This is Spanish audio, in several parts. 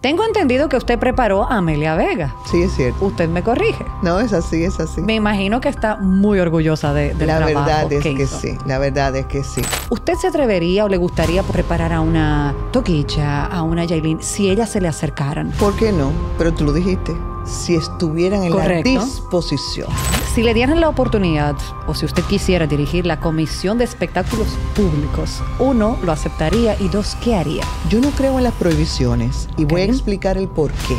Tengo entendido que usted preparó a Amelia Vega. Sí, es cierto. Usted me corrige. No, es así, es así. Me imagino que está muy orgullosa de, del la verdad es que, sí, la verdad es que sí. ¿Usted se atrevería o le gustaría preparar a una Toquicha, a una Jailin, si ellas se le acercaran? ¿Por qué no? Pero tú lo dijiste si estuvieran en la disposición. Si le dieran la oportunidad o si usted quisiera dirigir la Comisión de Espectáculos Públicos, uno, lo aceptaría y dos, ¿qué haría? Yo no creo en las prohibiciones y voy a explicar el por qué.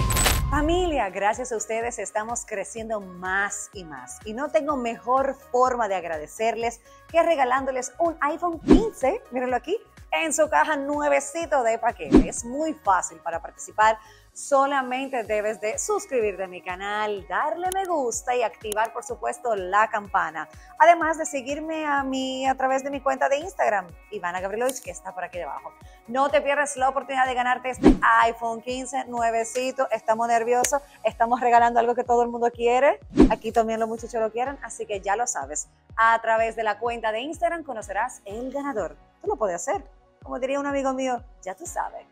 Familia, gracias a ustedes estamos creciendo más y más. Y no tengo mejor forma de agradecerles que regalándoles un iPhone 15, mírenlo aquí, en su caja nuevecito de paquete. Es muy fácil para participar solamente debes de suscribirte a mi canal, darle me gusta y activar por supuesto la campana. Además de seguirme a mí a través de mi cuenta de Instagram, Ivana Gabrielovich que está por aquí debajo. No te pierdas la oportunidad de ganarte este iPhone 15 nuevecito. Estamos nerviosos, estamos regalando algo que todo el mundo quiere. Aquí también los muchachos lo quieren, así que ya lo sabes. A través de la cuenta de Instagram conocerás el ganador. Tú lo puedes hacer. Como diría un amigo mío, ya tú sabes.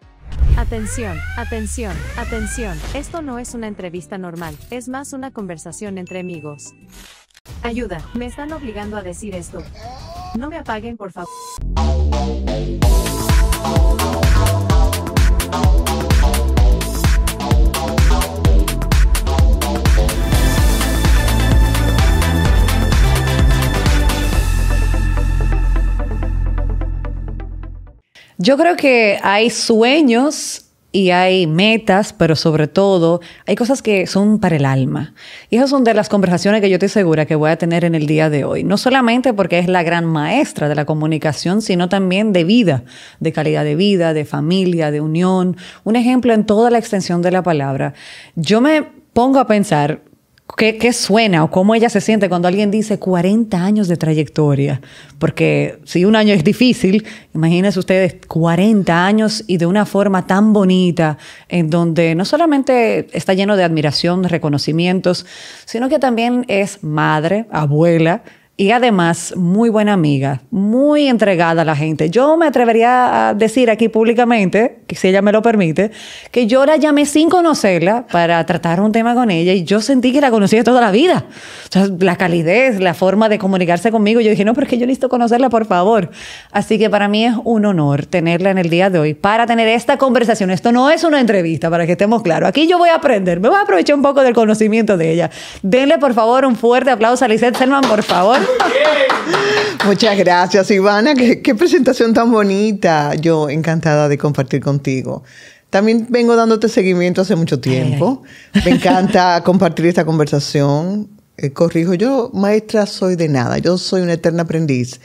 Atención, atención, atención. Esto no es una entrevista normal, es más una conversación entre amigos. Ayuda, me están obligando a decir esto. No me apaguen, por favor. Yo creo que hay sueños y hay metas, pero sobre todo hay cosas que son para el alma. Y esas son de las conversaciones que yo estoy segura que voy a tener en el día de hoy. No solamente porque es la gran maestra de la comunicación, sino también de vida, de calidad de vida, de familia, de unión. Un ejemplo en toda la extensión de la palabra. Yo me pongo a pensar ¿Qué, suena o cómo ella se siente cuando alguien dice 40 años de trayectoria? Porque si un año es difícil, imagínense ustedes 40 años y de una forma tan bonita, en donde no solamente está lleno de admiración, reconocimientos, sino que también es madre, abuela, y además muy buena amiga, muy entregada a la gente. Yo me atrevería a decir aquí públicamente, que si ella me lo permite, que yo la llamé sin conocerla para tratar un tema con ella y yo sentí que la conocía toda la vida. O sea, la calidez, la forma de comunicarse conmigo, yo dije, no, porque yo necesito conocerla, por favor. Así que para mí es un honor tenerla en el día de hoy para tener esta conversación. Esto no es una entrevista, para que estemos claros. Aquí yo voy a aprender, me voy a aprovechar un poco del conocimiento de ella. Denle, por favor, un fuerte aplauso a Lisette Selman, por favor. Muchas gracias, Ivana. Qué, presentación tan bonita. Yo encantada de compartir contigo. También vengo dándote seguimiento hace mucho tiempo. Me encanta compartir esta conversación. Eh, corrijo, yo maestra soy de nada. Yo soy una eterna aprendiz.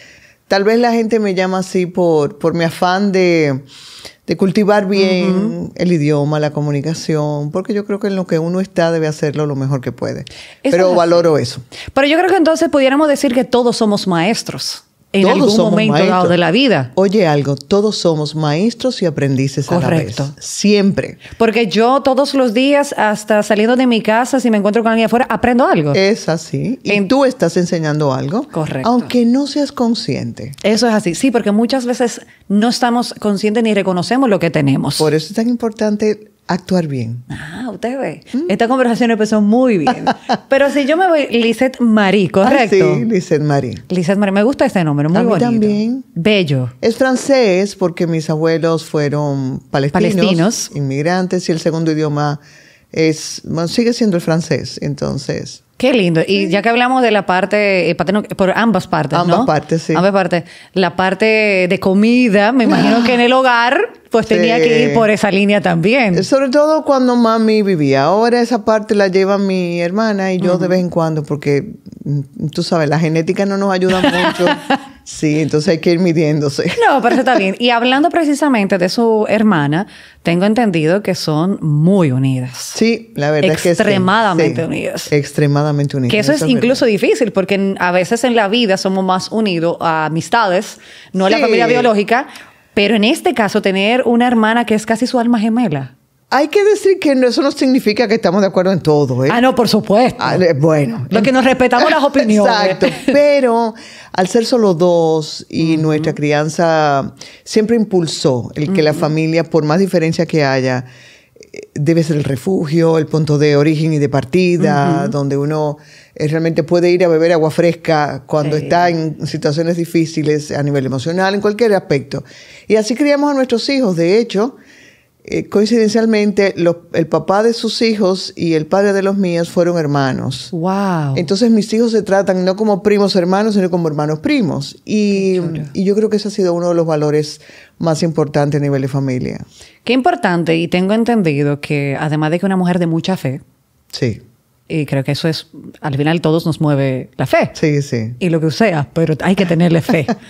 Tal vez la gente me llama así por, por mi afán de de cultivar bien el idioma, la comunicación, porque yo creo que en lo que uno está debe hacerlo lo mejor que puede. Pero valoro eso. Pero yo creo que entonces pudiéramos decir que todos somos maestros en algún momento dado de la vida. Oye algo, todos somos maestros y aprendices Correcto. a la vez. Siempre. Porque yo todos los días, hasta saliendo de mi casa, si me encuentro con alguien afuera, aprendo algo. Es así. Y tú estás enseñando algo. Correcto. Aunque no seas consciente. Eso es así. Sí, porque muchas veces no estamos conscientes ni reconocemos lo que tenemos. Por eso es tan importante actuar bien. Ah, usted ve. Mm. Esta conversación pues, empezó muy bien. Pero si yo me voy, Lisette Marie, ah, ¿correcto? sí, Lisette Marie. Lisette Marie, me gusta este nombre, muy también. Bello. Es francés porque mis abuelos fueron palestinos, inmigrantes, y el segundo idioma es, sigue siendo el francés, entonces. Qué lindo. Y ya que hablamos de la parte, eh, por ambas partes, ambas partes, sí. Ambas partes. La parte de comida, me imagino que en el hogar, pues tenía que ir por esa línea también. Eh, sobre todo cuando mami vivía. Ahora esa parte la lleva mi hermana y yo de vez en cuando, porque mm, tú sabes, la genética no nos ayuda mucho Sí, entonces hay que ir midiéndose. No, pero está bien. Y hablando precisamente de su hermana, tengo entendido que son muy unidas. Sí, la verdad es que Extremadamente unidas. Extremadamente unidas. Que eso, es, incluso difícil, porque a veces en la vida somos más unidos a amistades, no a la familia biológica. Pero en este caso, tener una hermana que es casi su alma gemela. Hay que decir que eso no significa que estamos de acuerdo en todo. ¿eh? Ah, no, por supuesto. Ah, eh, bueno. Lo que nos respetamos las opiniones. Exacto. Pero al ser solo dos y nuestra crianza siempre impulsó el que la familia, por más diferencia que haya, eh, debe ser el refugio, el punto de origen y de partida, donde uno eh, realmente puede ir a beber agua fresca cuando está en situaciones difíciles a nivel emocional, en cualquier aspecto. Y así criamos a nuestros hijos. De hecho, eh, coincidencialmente, el papá de sus hijos y el padre de los míos fueron hermanos. ¡Wow! Entonces mis hijos se tratan no como primos hermanos, sino como hermanos primos. Y, y yo creo que ese ha sido uno de los valores más importantes a nivel de familia. Qué importante, y tengo entendido que además de que una mujer de mucha fe, sí y creo que eso es, al final todos nos mueve la fe. Sí, sí. Y lo que sea, pero hay que tenerle fe.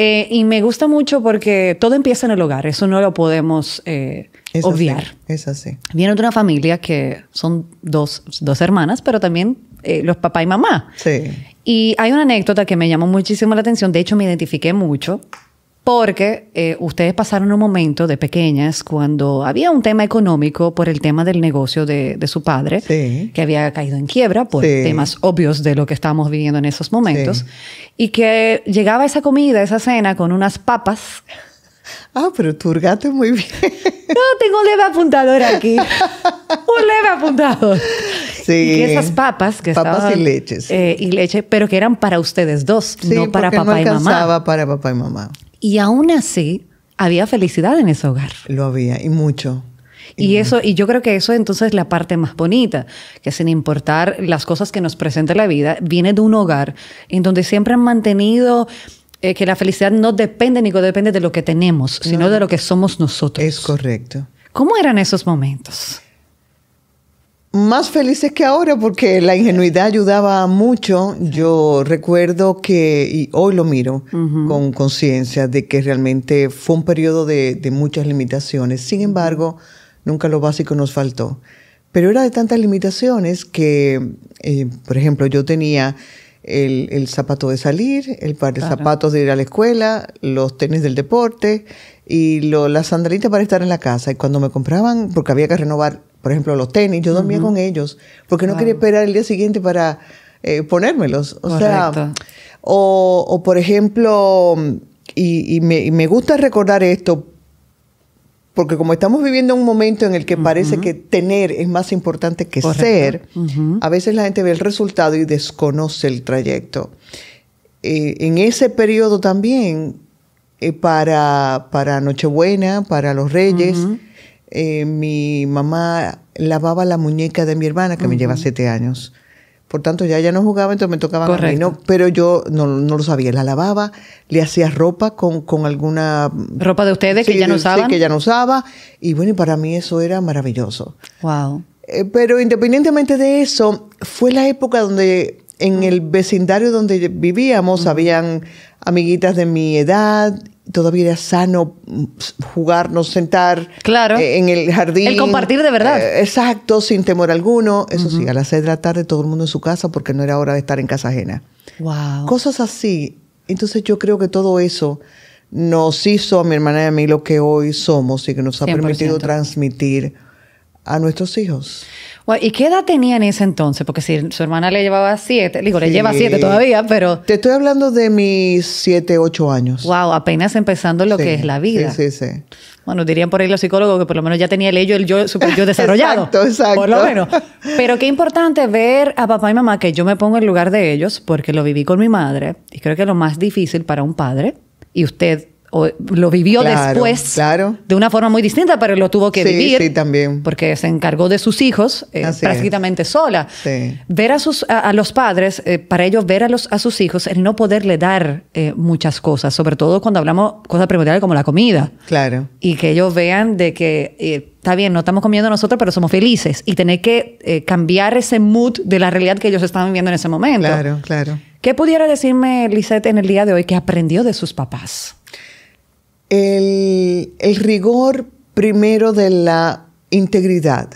Eh, y me gusta mucho porque todo empieza en el hogar, eso no lo podemos eh, obviar. Así, es así. Viene de una familia que son dos, dos hermanas, pero también eh, los papá y mamá. Sí. Y hay una anécdota que me llamó muchísimo la atención, de hecho me identifiqué mucho, porque eh, ustedes pasaron un momento de pequeñas cuando había un tema económico por el tema del negocio de, su padre, que había caído en quiebra por temas obvios de lo que estábamos viviendo en esos momentos, y que llegaba esa comida, esa cena con unas papas Ah, pero turgate muy bien. No, tengo un leve apuntador aquí. un leve apuntador. Sí. Y esas papas que papas estaban... y leches. Eh, y leche, pero que eran para ustedes dos, no para papá y mamá. estaba para papá y mamá. Y aún así, había felicidad en ese hogar. Lo había, y mucho. Y, eso, y yo creo que eso entonces es la parte más bonita, que sin importar las cosas que nos presenta la vida, viene de un hogar en donde siempre han mantenido eh, que la felicidad no depende ni depende de lo que tenemos, sino de lo que somos nosotros. Es correcto. ¿Cómo eran esos momentos? más felices que ahora porque la ingenuidad ayudaba mucho. Yo recuerdo que, y hoy lo miro con conciencia, de que realmente fue un periodo de, muchas limitaciones. Sin embargo, nunca lo básico nos faltó. Pero era de tantas limitaciones que, eh, por ejemplo, yo tenía el, zapato de salir, el par de zapatos de ir a la escuela, los tenis del deporte y lo, la sandalita para estar en la casa. Y cuando me compraban, porque había que renovar por ejemplo, los tenis, yo dormía con ellos, porque no quería esperar el día siguiente para eh, ponérmelos. O sea, o, por ejemplo, y, me, gusta recordar esto, porque como estamos viviendo un momento en el que parece que tener es más importante que ser, a veces la gente ve el resultado y desconoce el trayecto. Eh, en ese periodo también, eh, para, para Nochebuena, para los Reyes, eh, mi mamá lavaba la muñeca de mi hermana, que me lleva siete años. Por tanto, ya ella no jugaba, entonces me tocaba a Pero yo no, no, lo sabía. La lavaba, le hacía ropa con, alguna... ¿Ropa de ustedes que ya no usaban? Sí, que ya no usaba. Y bueno, para mí eso era maravilloso. Wow. Eh, pero independientemente de eso, fue la época donde en el vecindario donde vivíamos habían amiguitas de mi edad todavía era sano mm, jugarnos, sentar eh, en el jardín. El compartir de verdad. Eh, exacto, sin temor alguno. Eso sí, a las seis de la tarde todo el mundo en su casa porque no era hora de estar en casa ajena. Wow. Cosas así. Entonces yo creo que todo eso nos hizo a mi hermana y a mí lo que hoy somos y que nos ha permitido transmitir a nuestros hijos. ¿Y qué edad tenía en ese entonces? Porque si su hermana le llevaba siete, digo, le lleva siete todavía, pero... Te estoy hablando de mis siete, ocho años. Wow, apenas empezando lo que es la vida. Sí, sí, sí. Bueno, dirían por ahí los psicólogos que por lo menos ya tenía el ello, el yo, yo desarrollado. exacto, exacto. Por lo menos. Pero qué importante ver a papá y mamá, que yo me pongo en lugar de ellos, porque lo viví con mi madre, y creo que lo más difícil para un padre, y usted lo vivió después de una forma muy distinta, pero lo tuvo que vivir. Sí, también. Porque se encargó de sus hijos eh, prácticamente sola. Ver a, sus, a, los padres, eh, para ellos ver a, los, a sus hijos, el no poderle dar eh, muchas cosas, sobre todo cuando hablamos cosas primordiales como la comida. Claro. Y que ellos vean de que está bien, no estamos comiendo nosotros, pero somos felices. Y tener que cambiar ese mood de la realidad que ellos estaban viviendo en ese momento. Claro, claro. ¿Qué pudiera decirme Lisette en el día de hoy que aprendió de sus papás? el, rigor primero de la integridad.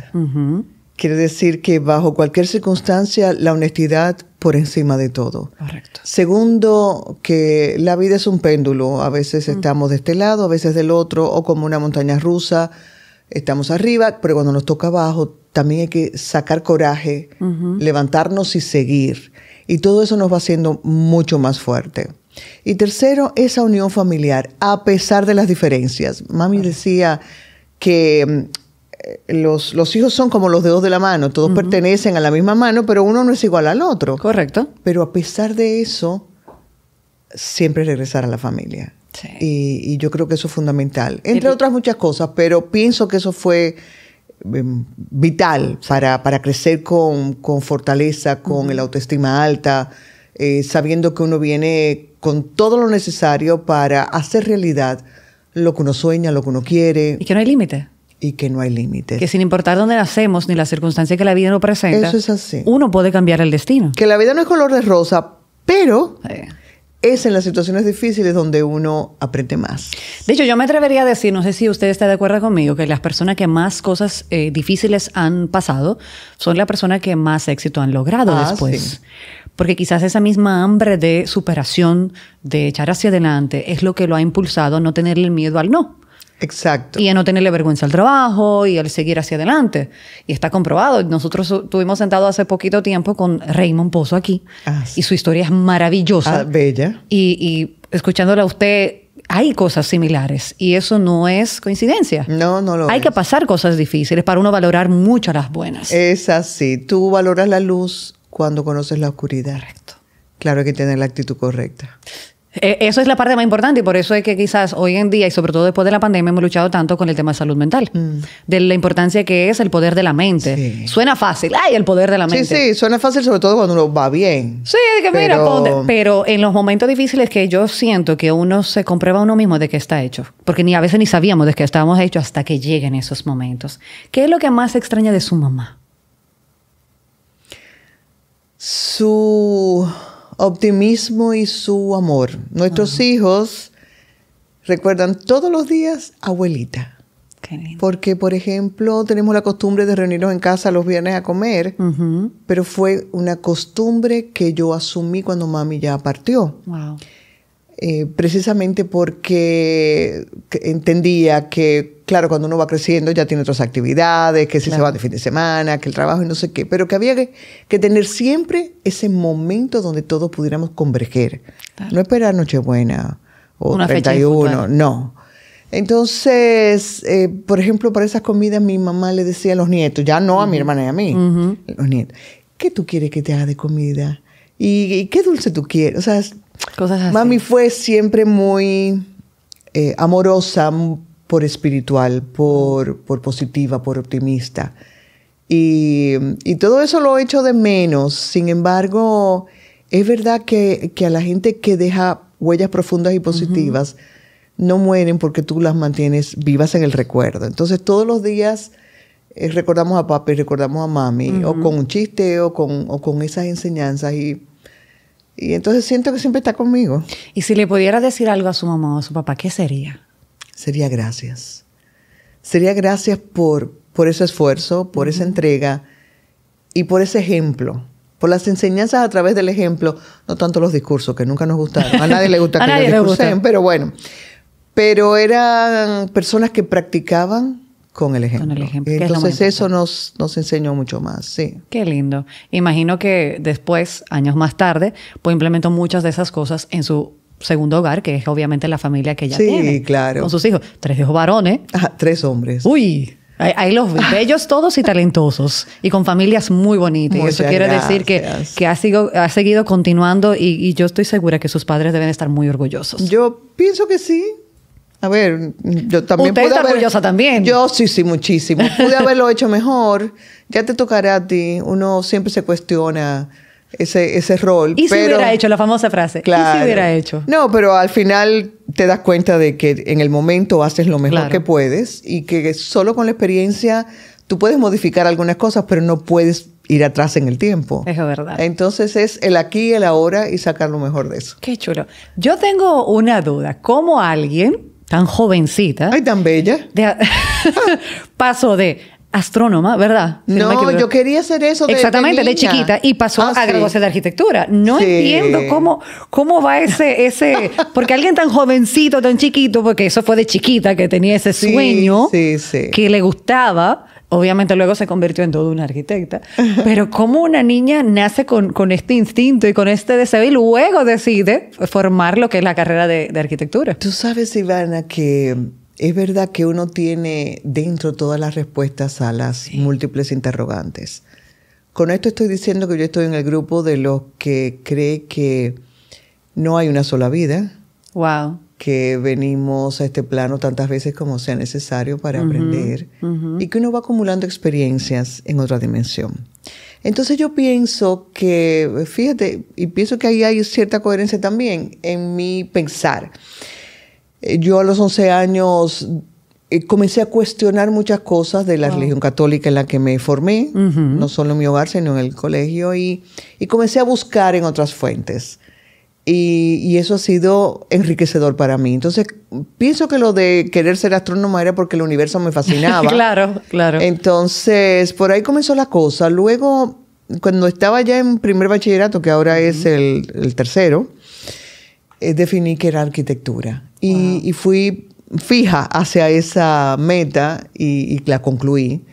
Quiere decir que bajo cualquier circunstancia la honestidad por encima de todo. Correcto. Segundo, que la vida es un péndulo. A veces estamos de este lado, a veces del otro, o como una montaña rusa. Estamos arriba, pero cuando nos toca abajo también hay que sacar coraje, levantarnos y seguir. Y todo eso nos va haciendo mucho más fuerte. Y tercero, esa unión familiar, a pesar de las diferencias. Mami decía que mm, eh, los, hijos son como los dedos de la mano, todos pertenecen a la misma mano, pero uno no es igual al otro. Correcto. Pero a pesar de eso, siempre regresar a la familia. Y, yo creo que eso es fundamental, entre otras muchas cosas, pero pienso que eso fue em, vital para, crecer con, fortaleza, con el la autoestima alta, eh, sabiendo que uno viene con todo lo necesario para hacer realidad lo que uno sueña, lo que uno quiere. Y que no hay límite. Y que no hay límite. Que sin importar dónde nacemos ni las circunstancias que la vida nos presenta, es así. uno puede cambiar el destino. Que la vida no es color de rosa, pero eh. es en las situaciones difíciles donde uno aprende más. De hecho, yo me atrevería a decir, no sé si usted está de acuerdo conmigo, que las personas que más cosas eh, difíciles han pasado son las personas que más éxito han logrado ah, después porque quizás esa misma hambre de superación, de echar hacia adelante, es lo que lo ha impulsado a no tenerle miedo al no. Exacto. Y a no tenerle vergüenza al trabajo y al seguir hacia adelante. Y está comprobado. Nosotros estuvimos sentados hace poquito tiempo con Raymond Pozo aquí. Ah, y su historia es maravillosa. Ah, bella. Y, escuchándola a usted, hay cosas similares y eso no es coincidencia. No, no lo Hay que pasar cosas difíciles para uno valorar mucho las buenas. Es así. Tú valoras la luz cuando conoces la oscuridad. recto. Claro, hay que tener la actitud correcta. E, eso es la parte más importante y por eso es que quizás hoy en día y sobre todo después de la pandemia hemos luchado tanto con el tema de salud mental, mm. de la importancia que es el poder de la mente. Suena fácil, ay, el poder de la mente. Sí, sí, suena fácil sobre todo cuando uno va bien. Sí, que pero... mira, pero en los momentos difíciles que yo siento que uno se comprueba uno mismo de que está hecho, porque ni a veces ni sabíamos de qué estábamos hechos hasta que lleguen esos momentos. ¿Qué es lo que más extraña de su mamá? su optimismo y su amor. Nuestros hijos recuerdan todos los días abuelita. Porque, por ejemplo, tenemos la costumbre de reunirnos en casa los viernes a comer, pero fue una costumbre que yo asumí cuando mami ya partió. Wow. Eh, precisamente porque entendía que, claro, cuando uno va creciendo ya tiene otras actividades, que si se va de fin de semana, que el trabajo y no sé qué, pero que había que, tener siempre ese momento donde todos pudiéramos converger. No esperar Nochebuena o Una 31, no. Entonces, eh, por ejemplo, para esas comidas mi mamá le decía a los nietos, ya no a mi hermana y a mí, los nietos, ¿qué tú quieres que te haga de comida? ¿Y, ¿Y, qué dulce tú quieres? O sea, Mami fue siempre muy eh, amorosa por espiritual, por, por positiva, por optimista. Y, todo eso lo he hecho de menos. Sin embargo, es verdad que, a la gente que deja huellas profundas y positivas, no mueren porque tú las mantienes vivas en el recuerdo. Entonces todos los días eh, recordamos a papi, recordamos a mami, o con un chiste, o con, o con esas enseñanzas. Y y entonces siento que siempre está conmigo. Y si le pudiera decir algo a su mamá o a su papá, ¿qué sería? Sería gracias. Sería gracias por, por ese esfuerzo, por esa entrega y por ese ejemplo. Por las enseñanzas a través del ejemplo, no tanto los discursos, que nunca nos gustaron. A nadie le gusta que discursen, pero bueno. Pero eran personas que practicaban con el ejemplo. el ejemplo Entonces eso nos, nos enseñó mucho más, sí. Qué lindo. Imagino que después, años más tarde, pues implementó muchas de esas cosas en su segundo hogar, que es obviamente la familia que ella tiene. Sí, claro. Con sus hijos. Tres hijos varones. Ah, tres hombres. Uy. Ahí los bellos todos y talentosos y con familias muy bonitas. y eso quiere decir que, que ha, ha seguido continuando y, yo estoy segura que sus padres deben estar muy orgullosos. Yo pienso que sí, a ver, yo también Usted pude orgullosa también. Yo sí, sí, muchísimo. Pude haberlo hecho mejor. Ya te tocará a ti. Uno siempre se cuestiona ese, ese rol. Y si hubiera hecho la famosa frase. Claro, y si hubiera hecho. No, pero al final te das cuenta de que en el momento haces lo mejor que puedes y que solo con la experiencia tú puedes modificar algunas cosas, pero no puedes ir atrás en el tiempo. Es verdad. Entonces es el aquí, el ahora y sacar lo mejor de eso. Qué chulo. Yo tengo una duda. ¿Cómo alguien tan jovencita. Ay, tan bella. paso de astrónoma, ¿verdad? no, yo quería hacer eso de Exactamente, de, chiquita y pasó ah, a graduarse de arquitectura. No entiendo cómo, cómo va ese, ese, porque alguien tan jovencito, tan chiquito, porque eso fue de chiquita que tenía ese sueño que le gustaba obviamente luego se convirtió en toda una arquitecta, pero cómo una niña nace con, este instinto y con este deseo y luego decide formar lo que es la carrera de, arquitectura. Tú sabes, Ivana, que es verdad que uno tiene dentro todas las respuestas a las múltiples interrogantes. Con esto estoy diciendo que yo estoy en el grupo de los que cree que no hay una sola vida. Wow que venimos a este plano tantas veces como sea necesario para aprender y que uno va acumulando experiencias en otra dimensión. Entonces yo pienso que, fíjate, y pienso que ahí hay cierta coherencia también en mi pensar. Eh, yo a los 11 años eh, comencé a cuestionar muchas cosas de la religión católica en la que me formé, no solo en mi hogar, sino en el colegio, y, y, comencé a buscar en otras fuentes. Y, eso ha sido enriquecedor para mí. Entonces, pienso que lo de querer ser astrónoma era porque el universo me fascinaba. claro, claro. Entonces, por ahí comenzó la cosa. Luego, cuando estaba ya en primer bachillerato, que ahora es el, tercero, eh, definí que era arquitectura. Y, fui fija hacia esa meta y, la concluí,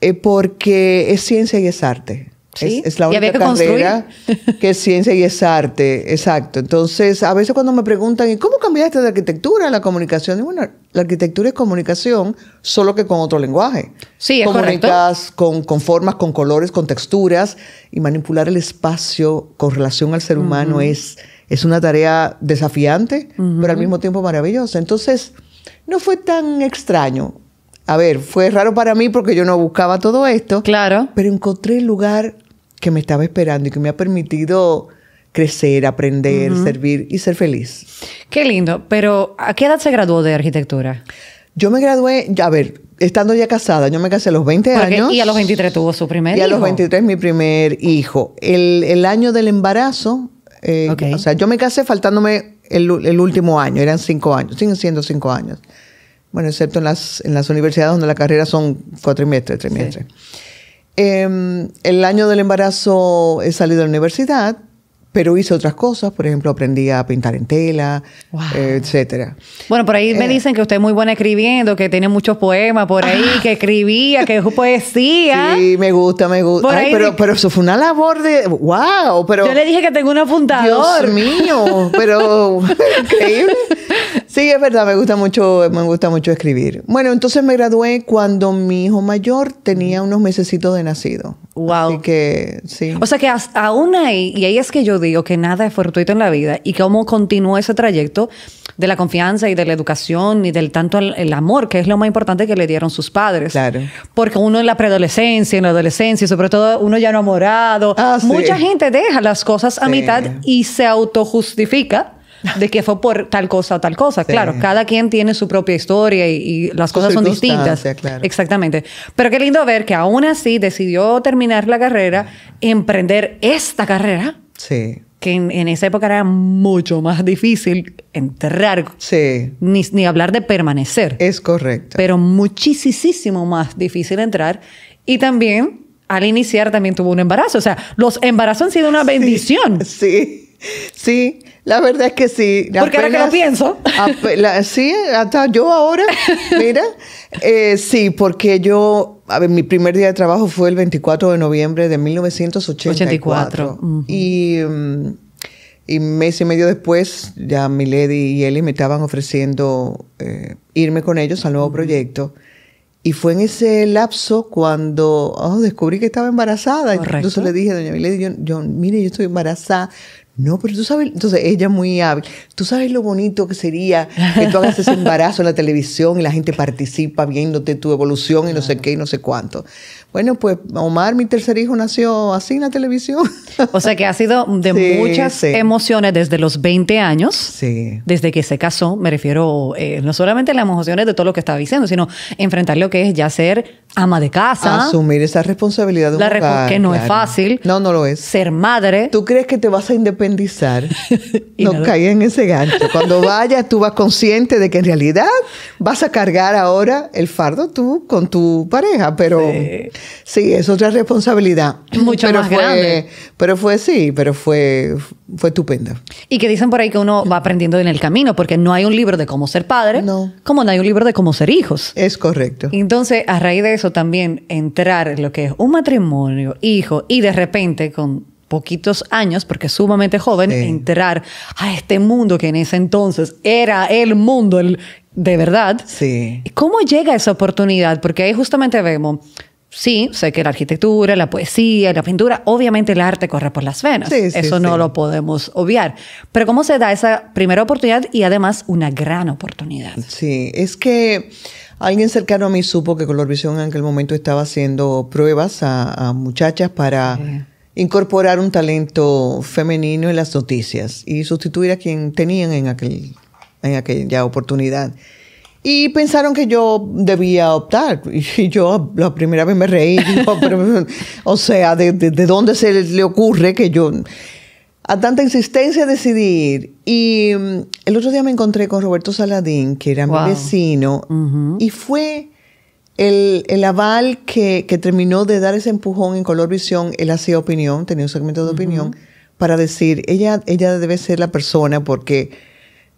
eh, porque es ciencia y es arte es, la única que carrera que es ciencia y es arte, exacto. Entonces, a veces cuando me preguntan, ¿y cómo cambiaste de arquitectura a la comunicación? bueno, la arquitectura es comunicación, solo que con otro lenguaje. Sí, es Con, formas, con colores, con texturas, y manipular el espacio con relación al ser humano es, es una tarea desafiante, pero al mismo tiempo maravillosa. Entonces, no fue tan extraño. A ver, fue raro para mí porque yo no buscaba todo esto. Claro. Pero encontré el lugar que me estaba esperando y que me ha permitido crecer, aprender, servir y ser feliz. Qué lindo, pero ¿a qué edad se graduó de arquitectura? Yo me gradué, a ver, estando ya casada, yo me casé a los 20 años. Y a los 23 tuvo su primer hijo. Y a los 23 mi primer hijo. El, año del embarazo, eh, o sea, yo me casé faltándome el, último año, eran cinco años, siguen siendo cinco años. Bueno, excepto en las, en las universidades donde la carrera son cuatrimestres, trimestres. Em, el año del embarazo he eh, salido de la universidad pero hice otras cosas, por ejemplo, aprendí a pintar en tela, etcétera. Bueno, por ahí me eh, dicen que usted es muy buena escribiendo, que tiene muchos poemas por ahí, que escribía, que es poesía. Sí, me gusta, me gusta. pero, pero eso fue una labor de wow, pero Yo le dije que tengo un apuntador. Dios mío, pero increíble. Sí, es verdad, me gusta mucho, me gusta mucho escribir. Bueno, entonces me gradué cuando mi hijo mayor tenía unos mesecitos de nacido. Wow. que, sí. O sea que aún ahí, y ahí es que yo digo que nada es fortuito en la vida y cómo continúa ese trayecto de la confianza y de la educación y del tanto el, amor, que es lo más importante que le dieron sus padres. Claro. Porque uno en la preadolescencia, en la adolescencia, sobre todo uno ya enamorado, ah, mucha gente deja las cosas a mitad y se autojustifica de que fue por tal cosa o tal cosa. Claro, cada quien tiene su propia historia y, las cosas son distintas. Exactamente. Pero qué lindo ver que aún así decidió terminar la carrera, emprender esta carrera. Sí que en, esa época era mucho más difícil entrar, sí. ni, ni, hablar de permanecer. Es correcto. Pero muchísimo más difícil entrar. Y también, al iniciar, también tuvo un embarazo. O sea, los embarazos han sido una bendición. Sí, sí. sí. La verdad es que sí. Porque ahora que lo pienso. sí, hasta yo ahora, mira, eh, sí, porque yo, a ver, mi primer día de trabajo fue el 24 de noviembre de 1984. Y... Mm, y mes y medio después, ya Milady y Eli me estaban ofreciendo eh, irme con ellos al nuevo proyecto. Y fue en ese lapso cuando oh, descubrí que estaba embarazada. Correcto. Entonces le dije a doña Milady, yo, yo, mire, yo estoy embarazada. No, pero tú sabes, entonces ella muy hábil. Tú sabes lo bonito que sería que tú hagas ese embarazo en la televisión y la gente participa viéndote tu evolución y no sé qué y no sé cuánto. Bueno, pues Omar, mi tercer hijo, nació así en la televisión. O sea que ha sido de muchas emociones desde los 20 años. Sí. Desde que se casó, me refiero eh, no solamente a las emociones de todo lo que estaba diciendo, sino enfrentar lo que es ya ser ama de casa. Asumir esa responsabilidad de un la Que no es fácil. No, no lo es. Ser madre. ¿Tú crees que te vas a independizar? no cae en ese gancho. Cuando vayas, tú vas consciente de que en realidad vas a cargar ahora el fardo tú con tu pareja, pero sí, es otra responsabilidad. Mucho pero más fue, Pero fue, sí, pero fue, fue estupenda. Y que dicen por ahí que uno va aprendiendo en el camino, porque no hay un libro de cómo ser padre, como no hay un libro de cómo ser hijos. Es correcto. Entonces, a raíz de eso también entrar en lo que es un matrimonio, hijo, y de repente con poquitos años, porque es sumamente joven, entrar a este mundo que en ese entonces era el mundo el, de verdad. Sí. ¿Cómo llega esa oportunidad? Porque ahí justamente vemos, sí, sé que la arquitectura, la poesía, la pintura, obviamente el arte corre por las venas. Eso no lo podemos obviar. Pero ¿cómo se da esa primera oportunidad y además una gran oportunidad? Sí, es que... Alguien cercano a mí supo que Color Colorvisión en aquel momento estaba haciendo pruebas a muchachas para incorporar un talento femenino en las noticias y sustituir a quien tenían en, aquel, en aquella oportunidad. Y pensaron que yo debía optar. Y yo la primera vez me reí. o sea, de, de, dónde se le ocurre que yo... A tanta insistencia decidir. Y mm, el otro día me encontré con Roberto Saladín, que era mi vecino, y fue el, aval que, terminó de dar ese empujón en Color Visión, él hacía opinión, tenía un segmento de opinión, para decir, ella, ella debe ser la persona porque,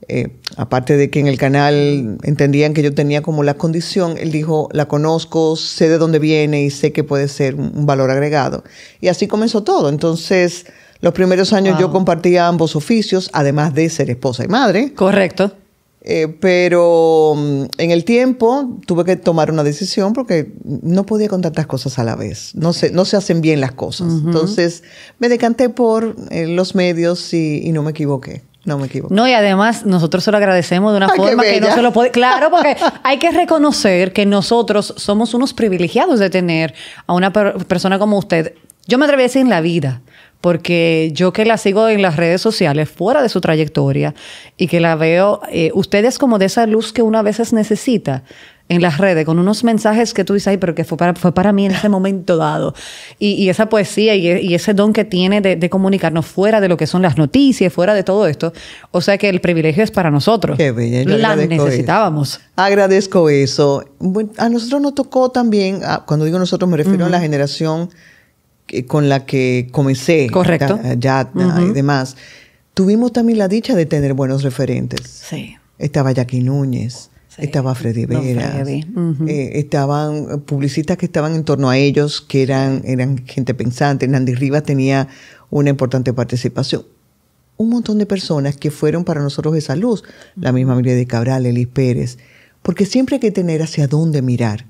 eh, aparte de que en el canal entendían que yo tenía como la condición, él dijo, la conozco, sé de dónde viene y sé que puede ser un valor agregado. Y así comenzó todo. Entonces, los primeros años yo compartía ambos oficios, además de ser esposa y madre. Correcto. Eh, pero mm, en el tiempo tuve que tomar una decisión porque no podía con tantas cosas a la vez. No se, no se hacen bien las cosas. Entonces me decanté por eh, los medios y, no me equivoqué. No me equivoqué No, y además nosotros se lo agradecemos de una forma que no se lo puede. Claro, porque hay que reconocer que nosotros somos unos privilegiados de tener a una persona como usted. Yo me atreví a decir en la vida porque yo que la sigo en las redes sociales, fuera de su trayectoria, y que la veo, eh, ustedes como de esa luz que una a veces necesita en las redes, con unos mensajes que tú dices, ahí pero que fue para, fue para mí en ese momento dado. Y, esa poesía y, ese don que tiene de, comunicarnos fuera de lo que son las noticias, fuera de todo esto. O sea que el privilegio es para nosotros. Qué bien, La necesitábamos. Agradezco eso. a nosotros nos tocó también, ah, cuando digo nosotros me refiero a la generación eh, con la que comencé. Correcto. y demás. Tuvimos también la dicha de tener buenos referentes. Estaba Jackie Núñez, estaba Freddy Vera, eh, estaban eh, publicistas que estaban en torno a ellos, que eran, eran gente pensante. Nandi Rivas tenía una importante participación. Un montón de personas que fueron para nosotros esa luz. La misma Miriam de Cabral, Elis Pérez. Porque siempre hay que tener hacia dónde mirar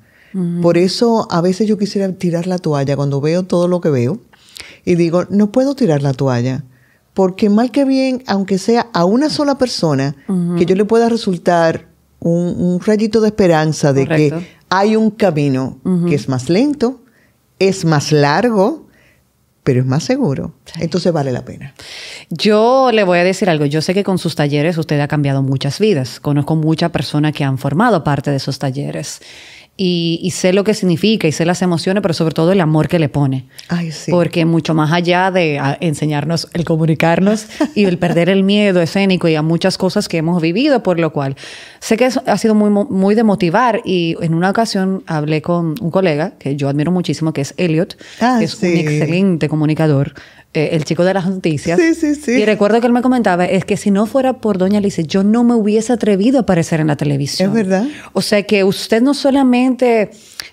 por eso a veces yo quisiera tirar la toalla cuando veo todo lo que veo y digo, no puedo tirar la toalla, porque mal que bien, aunque sea a una sola persona, que yo le pueda resultar un, rayito de esperanza de que hay un camino que es más lento, es más largo, pero es más seguro. Entonces vale la pena. Yo le voy a decir algo. Yo sé que con sus talleres usted ha cambiado muchas vidas. Conozco muchas personas que han formado parte de esos talleres. Y, sé lo que significa y sé las emociones, pero sobre todo el amor que le pone. Porque mucho más allá de ah, enseñarnos el comunicarnos y el perder el miedo escénico y a muchas cosas que hemos vivido, por lo cual sé que ha sido muy, muy de motivar. Y en una ocasión hablé con un colega que yo admiro muchísimo, que es Elliot, ah, es un excelente comunicador. Eh, el chico de las noticias. Sí, sí, sí. Y recuerdo que él me comentaba, es que si no fuera por Doña Alicia, yo no me hubiese atrevido a aparecer en la televisión. Es verdad. O sea que usted no solamente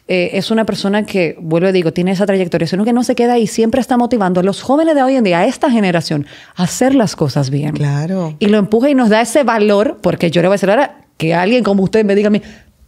eh, es una persona que, vuelvo a digo, tiene esa trayectoria, sino que no se queda ahí, siempre está motivando a los jóvenes de hoy en día, a esta generación, a hacer las cosas bien. Claro. Y lo empuja y nos da ese valor, porque yo le voy a decir ahora, que alguien como usted me diga a mí,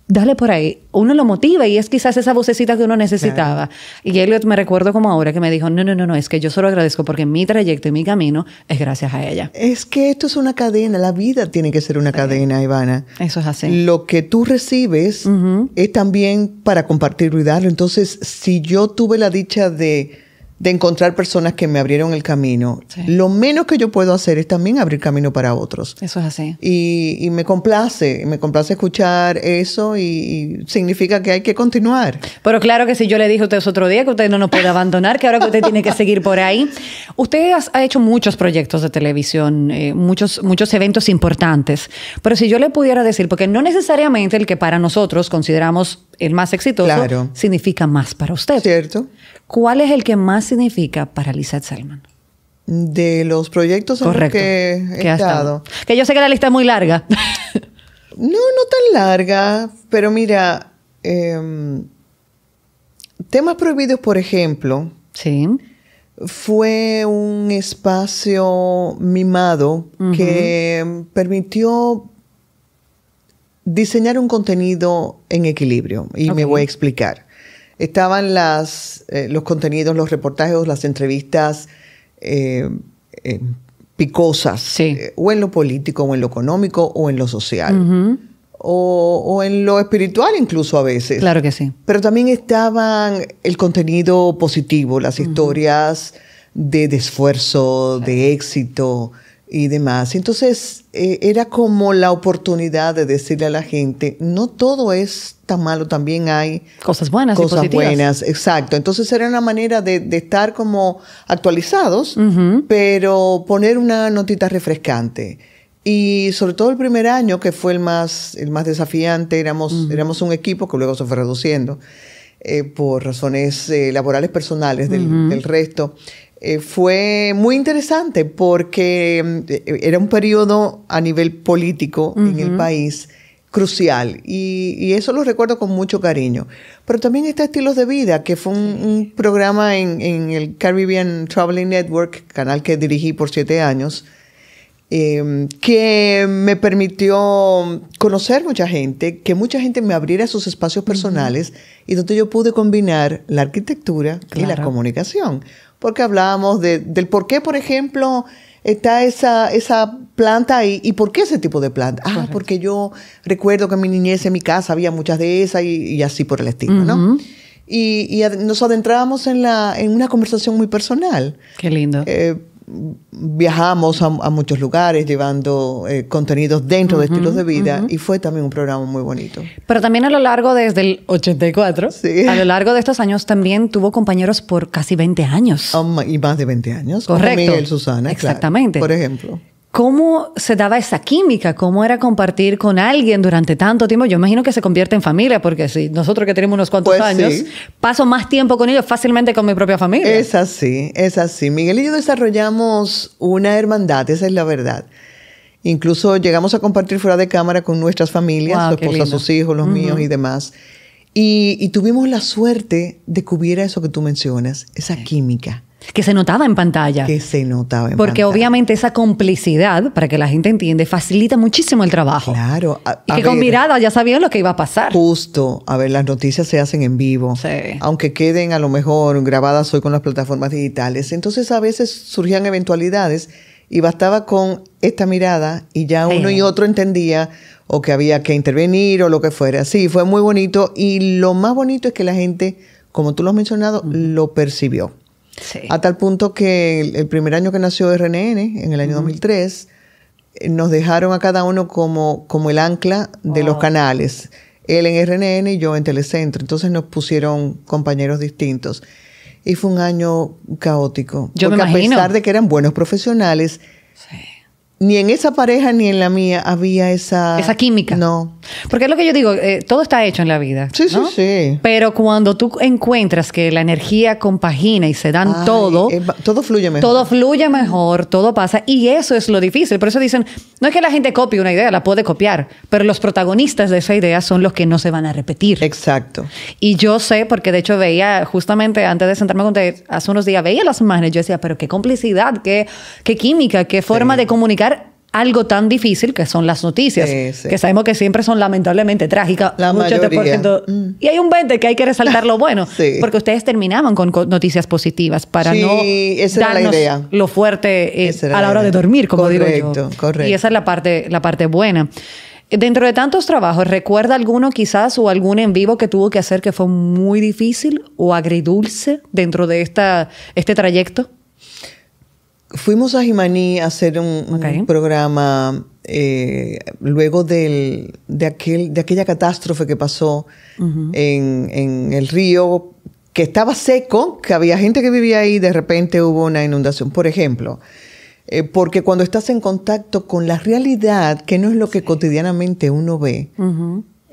dale por ahí. Uno lo motiva y es quizás esa vocecita que uno necesitaba. Y Elliot me recuerdo como ahora que me dijo, no, no, no, no, es que yo solo agradezco porque mi trayecto y mi camino es gracias a ella. Es que esto es una cadena, la vida tiene que ser una cadena, Ivana. Eso es así. Lo que tú recibes es también para compartirlo y darlo. Entonces, si yo tuve la dicha de de encontrar personas que me abrieron el camino. Lo menos que yo puedo hacer es también abrir camino para otros. Eso es así. Y, me complace, me complace escuchar eso y, significa que hay que continuar. Pero claro que si yo le dije a usted otro día que usted no nos puede abandonar, que ahora usted tiene que seguir por ahí. Usted ha hecho muchos proyectos de televisión, eh, muchos, muchos eventos importantes, pero si yo le pudiera decir, porque no necesariamente el que para nosotros consideramos el más exitoso significa más para usted. Cierto. ¿Cuál es el que más significa para Lizeth Salman? De los proyectos en que he estado. Que yo sé que la lista es muy larga. no, no tan larga, pero mira, em, temas prohibidos, por ejemplo. Sí fue un espacio mimado que permitió diseñar un contenido en equilibrio. Y me voy a explicar estaban las, eh, los contenidos, los reportajes, las entrevistas eh, eh, picosas, o en lo político, o en lo económico, o en lo social, o, en lo espiritual incluso a veces. Claro que sí. Pero también estaban el contenido positivo, las historias de, de, esfuerzo, de éxito, y demás. Entonces eh, era como la oportunidad de decirle a la gente, no todo es tan malo, también hay cosas buenas. Cosas positivas. buenas, exacto. Entonces era una manera de, estar como actualizados, pero poner una notita refrescante. Y sobre todo el primer año, que fue el más, el más desafiante, éramos, éramos un equipo que luego se fue reduciendo. Eh, por razones eh, laborales personales del, del, resto. Eh, fue muy interesante porque mm, eh, era un periodo a nivel político en el país crucial y, eso lo recuerdo con mucho cariño. Pero también está Estilos de Vida, que fue un, programa en, el Caribbean Traveling Network, canal que dirigí por siete años, em, que me permitió conocer mucha gente, que mucha gente me abriera sus espacios personales y donde yo pude combinar la arquitectura y la comunicación porque hablábamos del por qué, por ejemplo, está esa, esa planta y, y, por qué ese tipo de planta. Ah, porque yo recuerdo que en mi niñez en mi casa había muchas de esas y, así por el estilo, ¿no? Y, nos adentrábamos en, la, en una conversación muy personal. Qué lindo. Eh, viajamos a, muchos lugares llevando eh, contenidos dentro de estilos de vida y fue también un programa muy bonito. Pero también a lo largo desde el 84, a lo largo de estos años también tuvo compañeros por casi 20 años. y más de 20 años. Correcto. Miguel Susana. Exactamente. por ejemplo. ¿Cómo se daba esa química? ¿Cómo era compartir con alguien durante tanto tiempo? Yo imagino que se convierte en familia, porque si nosotros que tenemos unos cuantos pues años, paso más tiempo con ellos fácilmente con mi propia familia. Es así, es así. Miguel y yo desarrollamos una hermandad, esa es la verdad. Incluso llegamos a compartir fuera de cámara con nuestras familias, wow, sus hijos, los míos y demás. Y, tuvimos la suerte de que hubiera eso que tú mencionas, esa química. Que se notaba en pantalla. Que se notaba en Porque obviamente esa complicidad, para que la gente entiende, facilita muchísimo el trabajo. Claro. y que con mirada ya sabían lo que iba a pasar. Justo. A ver, las noticias se hacen en vivo. Sí. Aunque queden a lo mejor grabadas hoy con las plataformas digitales. Entonces a veces surgían eventualidades y bastaba con esta mirada y ya uno y otro entendía o que había que intervenir o lo que fuera. Sí, fue muy bonito y lo más bonito es que la gente, como tú lo has mencionado, lo percibió. A tal punto que el primer año que nació RNN, en el año 2003, eh, nos dejaron a cada uno como, como el ancla de los oh. canales. Él en RNN y yo en Telecentro. Entonces nos pusieron compañeros distintos. Y fue un año caótico. Yo porque a pesar de que eran buenos profesionales, sí ni en esa pareja ni en la mía había esa... Esa química. No. Porque es lo que yo digo, eh, todo está hecho en la vida. Sí, sí, sí. Pero cuando tú encuentras que la energía compagina y se dan todo... todo fluye mejor. Todo fluye mejor, todo pasa. Y eso es lo difícil. Por eso dicen, no es que la gente copie una idea, la puede copiar, pero los protagonistas de esa idea son los que no se van a repetir. Exacto. Y yo sé, porque de hecho veía, justamente antes de sentarme con usted, hace unos días veía las imágenes, yo decía, pero qué complicidad, qué, qué química, qué forma de comunicar algo tan difícil que son las noticias, que sabemos que siempre son lamentablemente trágicas. Mm. Y hay un 20 que hay que resaltar lo bueno, porque ustedes terminaban con noticias positivas para no esa era la idea. lo fuerte eh, a la, hora de dormir, como digo yo. Y esa es la parte, la parte buena. Dentro de tantos trabajos, ¿recuerda alguno quizás o algún en vivo que tuvo que hacer que fue muy difícil o agridulce dentro de esta, este trayecto? Fuimos a Jimaní a hacer un, programa eh, luego de, aquel, de aquella catástrofe que pasó en, el río, que estaba seco, que había gente que vivía ahí, de repente hubo una inundación, por ejemplo. Eh, porque cuando estás en contacto con la realidad, que no es lo que cotidianamente uno ve,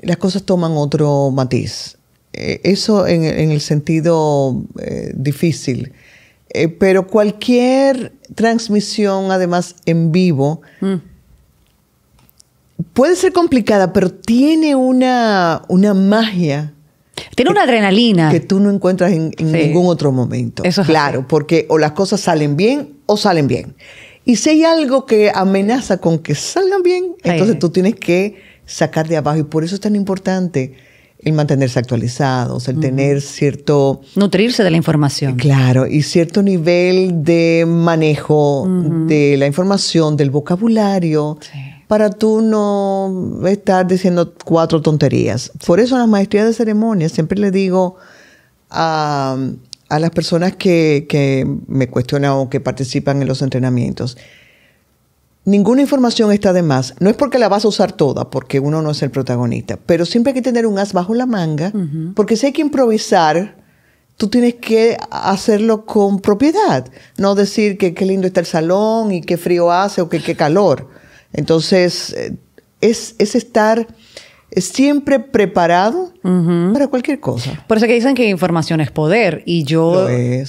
las cosas toman otro matiz. Eh, eso en, el sentido difícil eh, pero cualquier transmisión, además en vivo, mm. puede ser complicada, pero tiene una, magia. Tiene una adrenalina. Que tú no encuentras en, ningún otro momento. es claro, porque o las cosas salen bien o salen bien. Y si hay algo que amenaza con que salgan bien, entonces tú tienes que sacar de abajo. Y por eso es tan importante el mantenerse actualizados, el tener cierto... Nutrirse de la información. Claro, y cierto nivel de manejo de la información, del vocabulario, para tú no estar diciendo cuatro tonterías. Por eso en las maestrías de ceremonias siempre le digo a, las personas que, que me cuestionan o que participan en los entrenamientos, Ninguna información está de más. No es porque la vas a usar toda, porque uno no es el protagonista, pero siempre hay que tener un as bajo la manga, porque si hay que improvisar, tú tienes que hacerlo con propiedad, no decir que qué lindo está el salón y qué frío hace o qué calor. Entonces, eh, es, es estar siempre preparado para cualquier cosa. Por eso que dicen que información es poder. Y yo,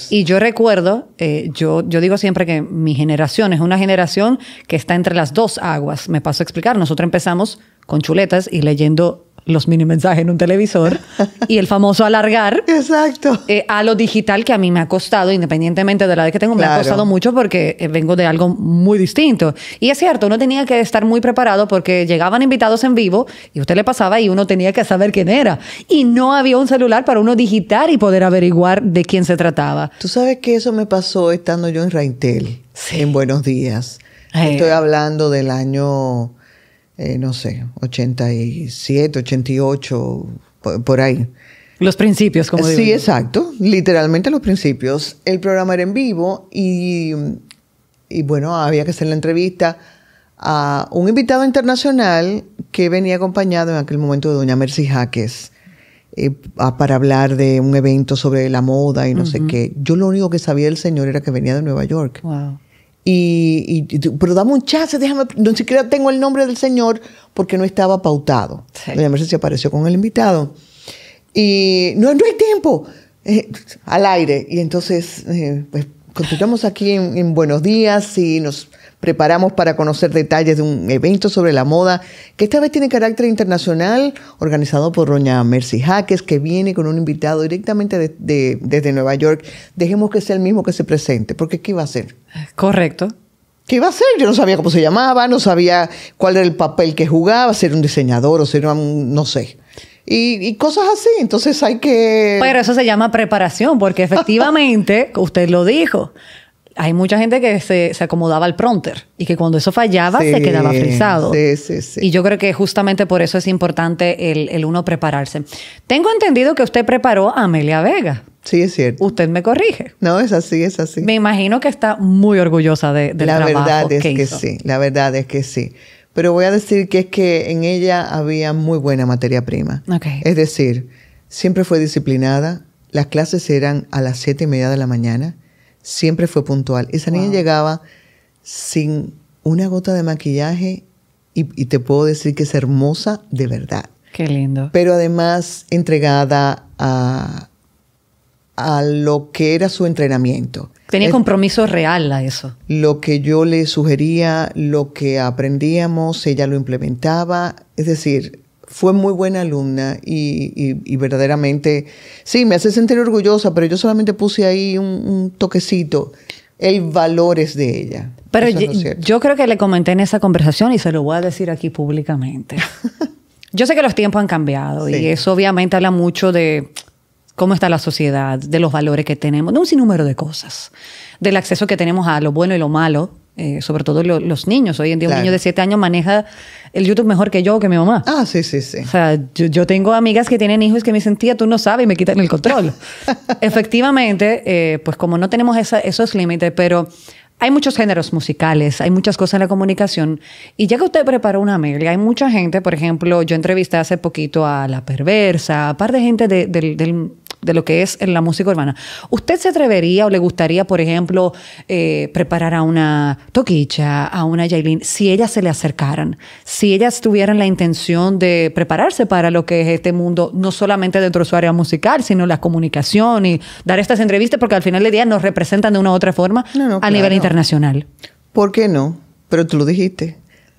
y yo recuerdo, eh, yo, yo digo siempre que mi generación es una generación que está entre las dos aguas. Me paso a explicar. Nosotros empezamos con chuletas y leyendo los mini mensajes en un televisor y el famoso alargar Exacto. Eh, a lo digital que a mí me ha costado, independientemente de la edad que tengo, me ha costado mucho porque eh, vengo de algo muy distinto. Y es cierto, uno tenía que estar muy preparado porque llegaban invitados en vivo y usted le pasaba y uno tenía que saber quién era. Y no había un celular para uno digitar y poder averiguar de quién se trataba. Tú sabes que eso me pasó estando yo en Raintel, sí. en Buenos Días. Eh. Estoy hablando del año eh, no sé, 87, 88, por, ahí. Los principios, como digo. Sí, exacto. Literalmente los principios. El programa era en vivo y, y, bueno, había que hacer la entrevista a un invitado internacional que venía acompañado en aquel momento de doña Mercy Jaques eh, para hablar de un evento sobre la moda y no sé qué. Yo lo único que sabía del señor era que venía de Nueva York. Y, pero dame un chance, déjame, no siquiera tengo el nombre del señor porque no estaba pautado. La emergencia apareció con el invitado. Y no, no hay tiempo. Eh, al aire. Y entonces, eh, pues continuamos aquí en Buenos Días y nos preparamos para conocer detalles de un evento sobre la moda que esta vez tiene carácter internacional, organizado por Roña Mercy Jaques, que viene con un invitado directamente desde Nueva York. Dejemos que sea el mismo que se presente, porque ¿qué iba a ser? Correcto. ¿Qué iba a ser? Yo no sabía cómo se llamaba, no sabía cuál era el papel que jugaba, ser un diseñador o ser un, no sé. Y, y, cosas así. Entonces hay que. Pero eso se llama preparación, porque efectivamente, usted lo dijo, hay mucha gente que se, acomodaba al prompter y que cuando eso fallaba se quedaba frisado. Sí, sí, sí. Y yo creo que justamente por eso es importante el, uno prepararse. Tengo entendido que usted preparó a Amelia Vega. Sí, es cierto. Usted me corrige. No, es así, es así. Me imagino que está muy orgullosa de, del la verdad es que, sí, la verdad es que sí. Pero voy a decir que es que en ella había muy buena materia prima. Okay. Es decir, siempre fue disciplinada. Las clases eran a las siete y media de la mañana siempre fue puntual. Esa niña llegaba sin una gota de maquillaje y, te puedo decir que es hermosa de verdad. Qué lindo. Pero además entregada a, lo que era su entrenamiento. Tenía compromiso real a eso. Lo que yo le sugería, lo que aprendíamos, ella lo implementaba. Es decir, fue muy buena alumna y, verdaderamente, sí, me hace sentir orgullosa, pero yo solamente puse ahí un, toquecito. El valores de ella. Pero yo, creo que le comenté en esa conversación y se lo voy a decir aquí públicamente. yo sé que los tiempos han cambiado y eso obviamente habla mucho de cómo está la sociedad, de los valores que tenemos, de un sinnúmero de cosas, del acceso que tenemos a lo bueno y lo malo, eh, sobre todo los niños. Hoy en día un niño de 7 años maneja el YouTube mejor que yo o que mi mamá. Ah, sí, sí, sí. O sea, yo, tengo amigas que tienen hijos que me dicen, tía, tú no sabes me quitan el control. Efectivamente, eh, pues como no tenemos esos límites, pero hay muchos géneros musicales, hay muchas cosas en la comunicación. Y ya que usted preparó una mail, hay mucha gente, por ejemplo, yo entrevisté hace poquito a La Perversa, a par de gente del de lo que es en eh, la música urbana. ¿Usted se atrevería o le gustaría, por ejemplo, eh, preparar a una Toquicha, a una Jailin, si ellas se le acercaran, si ellas tuvieran la intención de prepararse para lo que es este mundo, no solamente dentro de su área musical, sino la comunicación y dar estas entrevistas, porque al final del día nos representan de una u otra forma a nivel internacional? ¿Por qué no? Pero tú lo dijiste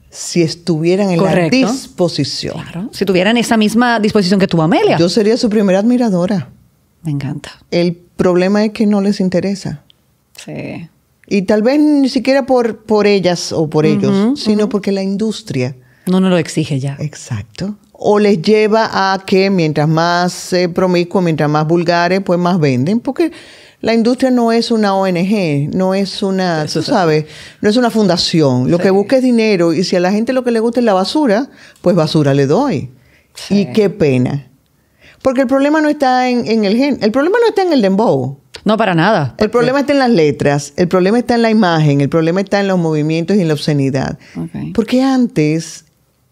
si estuvieran en la disposición. Si tuvieran esa misma disposición que tuvo Amelia. Yo sería su primera admiradora. Me encanta. El problema es que no les interesa. Sí. Y tal vez ni siquiera por, por ellas o por ellos, sino porque la industria. No, no lo exige ya. Exacto. O les lleva a que mientras más eh, promiscuo, mientras más vulgares, pues más venden. Porque la industria no es una ONG, no es una, tú sabes, no es una fundación. Lo que busca es dinero y si a la gente lo que le gusta es la basura, pues basura le doy. Y qué pena porque el problema no está en, el gen, el problema no está en el dembow. No, para nada. El problema está en las letras, el problema está en la imagen, el problema está en los movimientos y en la obscenidad. Porque antes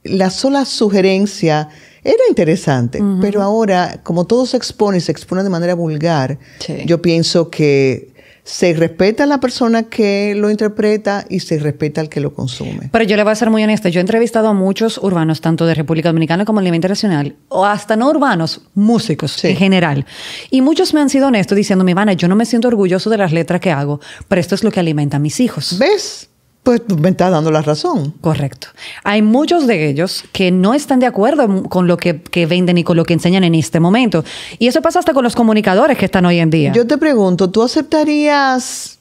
la sola sugerencia era interesante, pero ahora, como todo se expone y se expone de manera vulgar, yo pienso que se respeta a la persona que lo interpreta y se respeta al que lo consume. Pero yo le voy a ser muy honesta, yo he entrevistado a muchos urbanos, tanto de República Dominicana como a nivel internacional, o hasta no urbanos, músicos en general. Y muchos me han sido honestos mi Ivana, yo no me siento orgulloso de las letras que hago, pero esto es lo que alimenta a mis hijos. ¿Ves? pues me estás dando la razón. Correcto. Hay muchos de ellos que no están de acuerdo con lo que, venden y con lo que enseñan en este momento. Y eso pasa hasta con los comunicadores que están hoy en día. Yo te pregunto, ¿tú aceptarías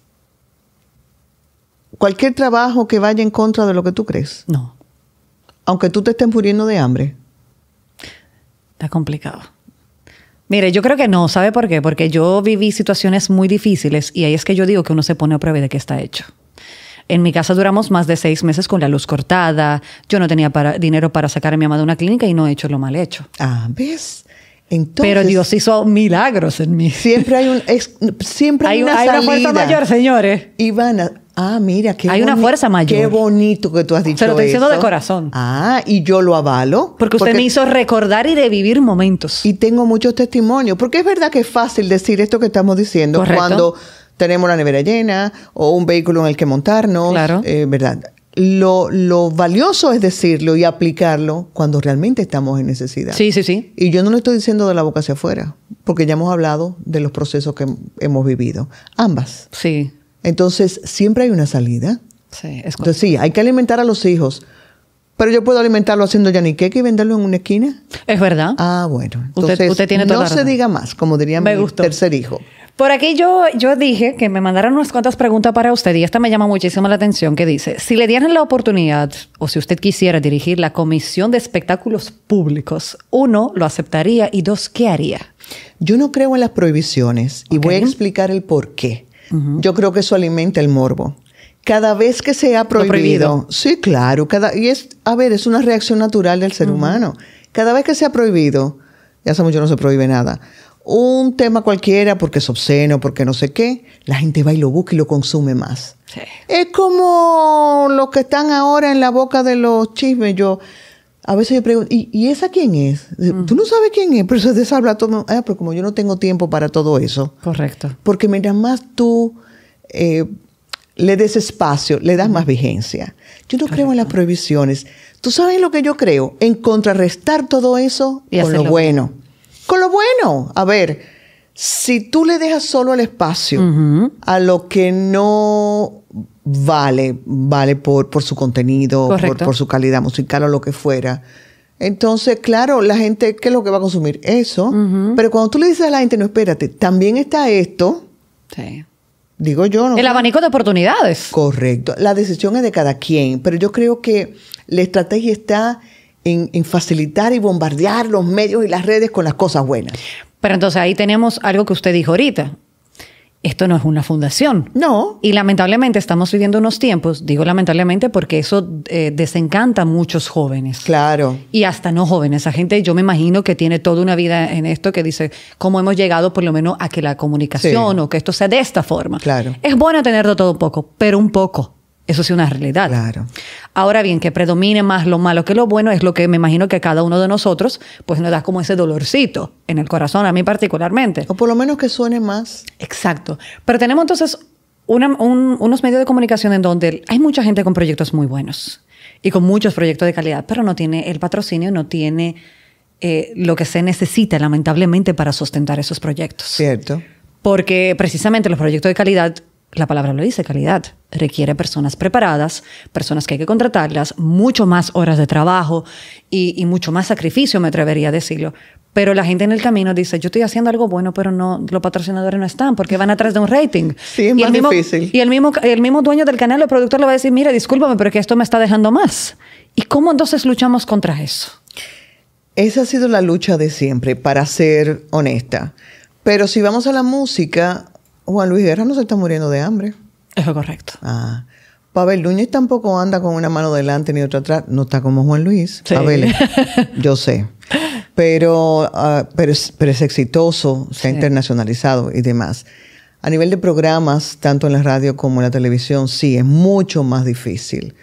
cualquier trabajo que vaya en contra de lo que tú crees? No. Aunque tú te estés muriendo de hambre. Está complicado. Mire, yo creo que no, ¿sabe por qué? Porque yo viví situaciones muy difíciles y ahí es que yo digo que uno se pone a prueba de qué está hecho. En mi casa duramos más de seis meses con la luz cortada. Yo no tenía dinero para sacar a mi mamá de una clínica y no he hecho lo mal hecho. Ah, ¿ves? Entonces, Pero Dios hizo milagros en mí. Siempre hay, un, siempre hay, una, fuerza mayor, señores. Ivana, ah, mira, qué Hay una fuerza mayor. Qué bonito que tú has dicho. Se lo estoy diciendo de corazón. Ah, y yo lo avalo. Porque usted me hizo recordar y revivir momentos. Y tengo muchos testimonios. Porque es verdad que es fácil decir esto que estamos diciendo cuando tenemos la nevera llena o un vehículo en el que montarnos, eh, ¿verdad? Lo, valioso es decirlo y aplicarlo cuando realmente estamos en necesidad. Sí, sí, sí. Y yo no lo estoy diciendo de la boca hacia afuera, porque ya hemos hablado de los procesos que hemos vivido, ambas. Sí. Entonces, siempre hay una salida. Sí, es Entonces, sí, hay que alimentar a los hijos. Pero yo puedo alimentarlo haciendo yaniqueque y venderlo en una esquina. Es verdad. Ah, bueno. usted, tiene toda no se diga más, como diría mi tercer hijo. Por aquí yo, dije que me mandaran unas cuantas preguntas para usted y esta me llama muchísimo la atención que dice, si le dieran la oportunidad o si usted quisiera dirigir la Comisión de Espectáculos Públicos, uno, lo aceptaría y dos, ¿qué haría? Yo no creo en las prohibiciones y voy a explicar el por qué. Yo creo que eso alimenta el morbo. Cada vez que se ha prohibido, sí, claro, cada, y es, a ver, es una reacción natural del ser humano. Cada vez que se ha prohibido, ya sabemos, mucho no se prohíbe nada un tema cualquiera porque es obsceno, porque no sé qué, la gente va y lo busca y lo consume más. Es como los que están ahora en la boca de los chismes. Yo a veces yo pregunto, ¿y, esa quién es? Mm. Tú no sabes quién es, pero se deshabla todo. Ah, pero como yo no tengo tiempo para todo eso. Correcto. Porque mientras más tú eh, le des espacio, le das más vigencia. Yo no creo en las prohibiciones. ¿Tú sabes lo que yo creo? En contrarrestar todo eso con lo bueno con lo bueno. A ver, si tú le dejas solo el espacio a lo que no vale, vale por, su contenido, por, su calidad musical o lo que fuera. Entonces, claro, la gente, ¿qué es lo que va a consumir? Eso. Pero cuando tú le dices a la gente, no, espérate, también está esto. Sí. Digo yo. No el abanico de oportunidades. Correcto. La decisión es de cada quien, pero yo creo que la estrategia está en, facilitar y bombardear los medios y las redes con las cosas buenas. Pero entonces ahí tenemos algo que usted dijo ahorita, esto no es una fundación. No. Y lamentablemente estamos viviendo unos tiempos, digo lamentablemente porque eso eh, desencanta a muchos jóvenes. Claro. Y hasta no jóvenes. Esa gente, yo me imagino que tiene toda una vida en esto que dice, ¿cómo hemos llegado por lo menos a que la comunicación o que esto sea de esta forma? Claro. Es bueno tenerlo todo un poco, pero un poco. Eso sí es una realidad. Claro. Ahora bien, que predomine más lo malo que lo bueno es lo que me imagino que cada uno de nosotros pues nos da como ese dolorcito en el corazón, a mí particularmente. O por lo menos que suene más. Exacto. Pero tenemos entonces unos medios de comunicación en donde hay mucha gente con proyectos muy buenos y con muchos proyectos de calidad, pero no tiene el patrocinio, no tiene eh, lo que se necesita lamentablemente para sustentar esos proyectos. Cierto. Porque precisamente los proyectos de calidad la palabra lo dice, calidad. Requiere personas preparadas, personas que hay que contratarlas, mucho más horas de trabajo y, mucho más sacrificio, me atrevería a decirlo. Pero la gente en el camino dice, yo estoy haciendo algo bueno, pero no, los patrocinadores no están porque van atrás de un rating. Sí, es y más el mismo, difícil. Y el mismo, dueño del canal, el productor, le va a decir, mira, discúlpame, pero que esto me está dejando más. ¿Y cómo entonces luchamos contra eso? Esa ha sido la lucha de siempre, para ser honesta. Pero si vamos a la música, Juan Luis Guerra no se está muriendo de hambre. Eso es correcto. Ah. Pavel Núñez tampoco anda con una mano delante ni otra atrás. No está como Juan Luis. Pavel, eh, yo sé. Pero, ah, pero, es, exitoso, se ha internacionalizado y demás. A nivel de programas, tanto en la radio como en la televisión, sí, es mucho más difícil.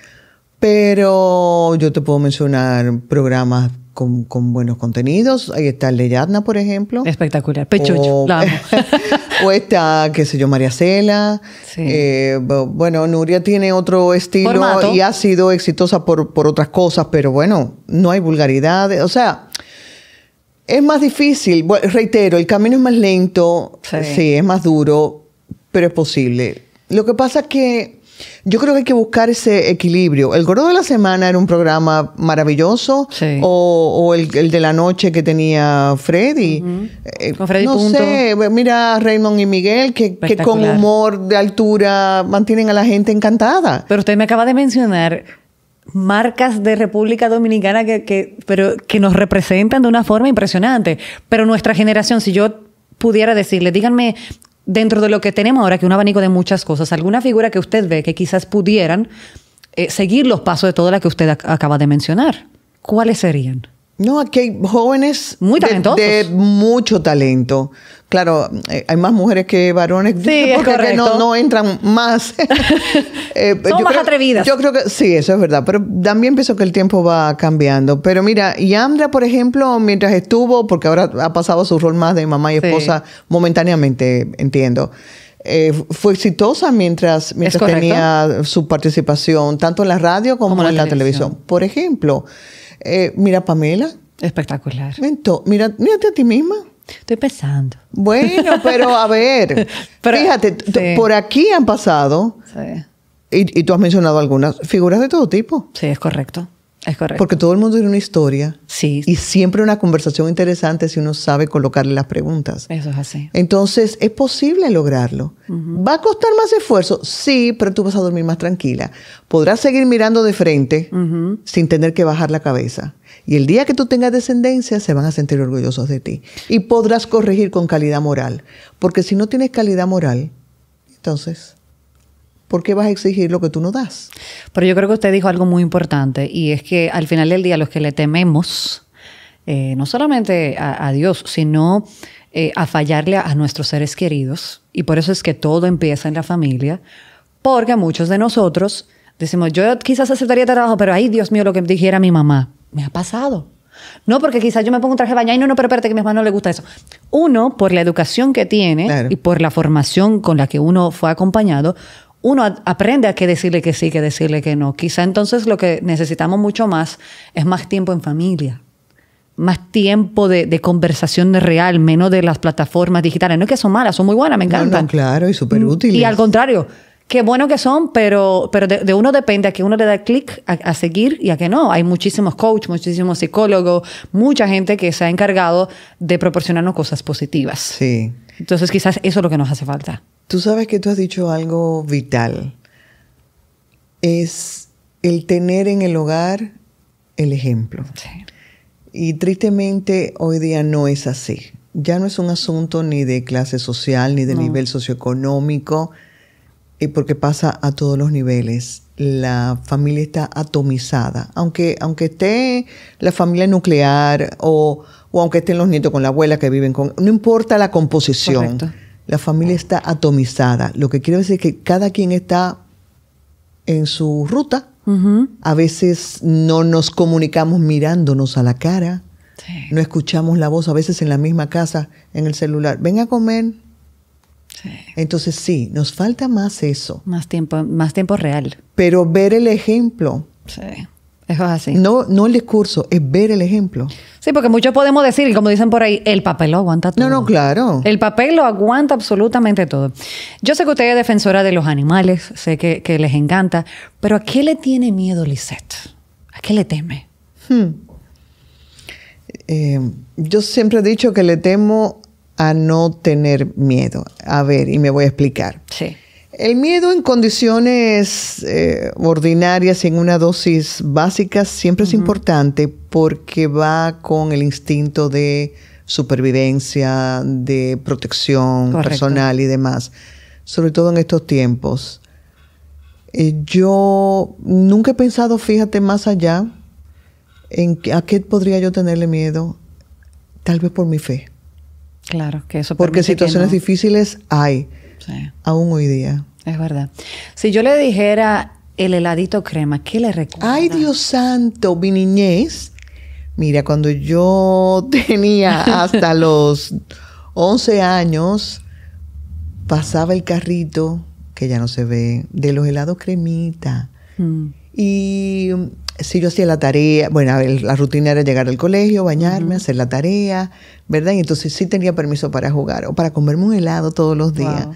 Pero yo te puedo mencionar programas con, buenos contenidos. Ahí está el de por ejemplo. Espectacular. Pechucho, O está, qué sé yo, María Cela. Eh, bueno, Nuria tiene otro estilo y ha sido exitosa por, otras cosas, pero bueno, no hay vulgaridad. O sea, es más difícil. reitero, el camino es más lento, sí, es más duro, pero es posible. Lo que pasa es que yo creo que hay que buscar ese equilibrio. El Gordo de la Semana era un programa maravilloso, sí. o, el, de la noche que tenía Freddy. Eh, con Freddy no sé, mira a Raymond y Miguel, que, con humor de altura mantienen a la gente encantada. Pero usted me acaba de mencionar marcas de República Dominicana que, pero, que nos representan de una forma impresionante. Pero nuestra generación, si yo pudiera decirle, díganme dentro de lo que tenemos ahora, que un abanico de muchas cosas, alguna figura que usted ve que quizás pudieran eh, seguir los pasos de toda la que usted acaba de mencionar, ¿cuáles serían? No, aquí hay jóvenes Muy De, mucho talento. Claro, eh, hay más mujeres que varones. porque No, entran más. Eh, Son yo más creo, atrevidas. Yo creo que sí, eso es verdad. Pero también pienso que el tiempo va cambiando. Pero mira, Yandra, por ejemplo, mientras estuvo, porque ahora ha pasado su rol más de mamá y esposa momentáneamente, entiendo. Eh, fue exitosa mientras, mientras tenía su participación, tanto en la radio como, en la, televisión. Por ejemplo, eh, mira, Pamela. Espectacular. mira, mírate a ti misma. Estoy pensando. Bueno, pero a ver, fíjate, por aquí han pasado, sí. y, y tú has mencionado algunas, figuras de todo tipo. Sí, es correcto. Es correcto. Porque todo el mundo tiene una historia. Sí. Y siempre una conversación interesante si uno sabe colocarle las preguntas. Eso es así. Entonces, es posible lograrlo. ¿Va a costar más esfuerzo? Sí, pero tú vas a dormir más tranquila. Podrás seguir mirando de frente sin tener que bajar la cabeza. Y el día que tú tengas descendencia, se van a sentir orgullosos de ti. Y podrás corregir con calidad moral. Porque si no tienes calidad moral, entonces ¿por qué vas a exigir lo que tú no das? Pero yo creo que usted dijo algo muy importante y es que al final del día los que le tememos, eh, no solamente a, Dios, sino eh, a fallarle a, nuestros seres queridos, y por eso es que todo empieza en la familia, porque muchos de nosotros decimos, yo quizás aceptaría trabajo, pero ay Dios mío, lo que dijera mi mamá, me ha pasado. No, porque quizás yo me pongo un traje de baño, y no, no, pero espérate que a mi mamá no le gusta eso. Uno, por la educación que tiene y por la formación con la que uno fue acompañado uno aprende a qué decirle que sí, qué decirle que no. Quizá entonces lo que necesitamos mucho más es más tiempo en familia, más tiempo de, de conversación real, menos de las plataformas digitales. No es que son malas, son muy buenas, me encantan. claro, y súper mm, útiles. Y al contrario, qué bueno que son, pero, pero de, uno depende a que uno le da clic a, a, seguir y a que no. Hay muchísimos coaches, muchísimos psicólogos, mucha gente que se ha encargado de proporcionarnos cosas positivas. Sí. Entonces quizás eso es lo que nos hace falta. Tú sabes que tú has dicho algo vital. Es el tener en el hogar el ejemplo. Y tristemente hoy día no es así. Ya no es un asunto ni de clase social, ni de nivel socioeconómico, eh, porque pasa a todos los niveles. La familia está atomizada. Aunque, aunque esté la familia nuclear o, o aunque estén los nietos con la abuela que viven con... No importa la composición la familia está atomizada. Lo que quiero decir es que cada quien está en su ruta. A veces no nos comunicamos mirándonos a la cara. No escuchamos la voz, a veces en la misma casa, en el celular. Ven a comer. Entonces sí, nos falta más eso. Más tiempo, más tiempo real. Pero ver el ejemplo. eso es así. No, no el discurso, es ver el ejemplo. Sí, porque muchos podemos decir, como dicen por ahí, el papel lo aguanta todo. No, no, claro. El papel lo aguanta absolutamente todo. Yo sé que usted es defensora de los animales, sé que, les encanta, pero ¿a qué le tiene miedo Lisette? ¿A qué le teme? Hmm. Eh, yo siempre he dicho que le temo a no tener miedo. A ver, y me voy a explicar. Sí. El miedo en condiciones eh, ordinarias y en una dosis básica siempre es importante porque va con el instinto de supervivencia, de protección personal y demás, sobre todo en estos tiempos. Eh, yo nunca he pensado, fíjate, más allá en a qué podría yo tenerle miedo, tal vez por mi fe. Claro, que eso Porque situaciones difíciles hay, aún hoy día. Es verdad. Si yo le dijera el heladito crema, ¿qué le recuerda? Ay, Dios santo, mi niñez. Mira, cuando yo tenía hasta los 11 años, pasaba el carrito, que ya no se ve, de los helados cremita. Mm. Y mm, si yo hacía la tarea, bueno, la rutina era llegar al colegio, bañarme, hacer la tarea, ¿verdad? Y entonces sí tenía permiso para jugar o para comerme un helado todos los días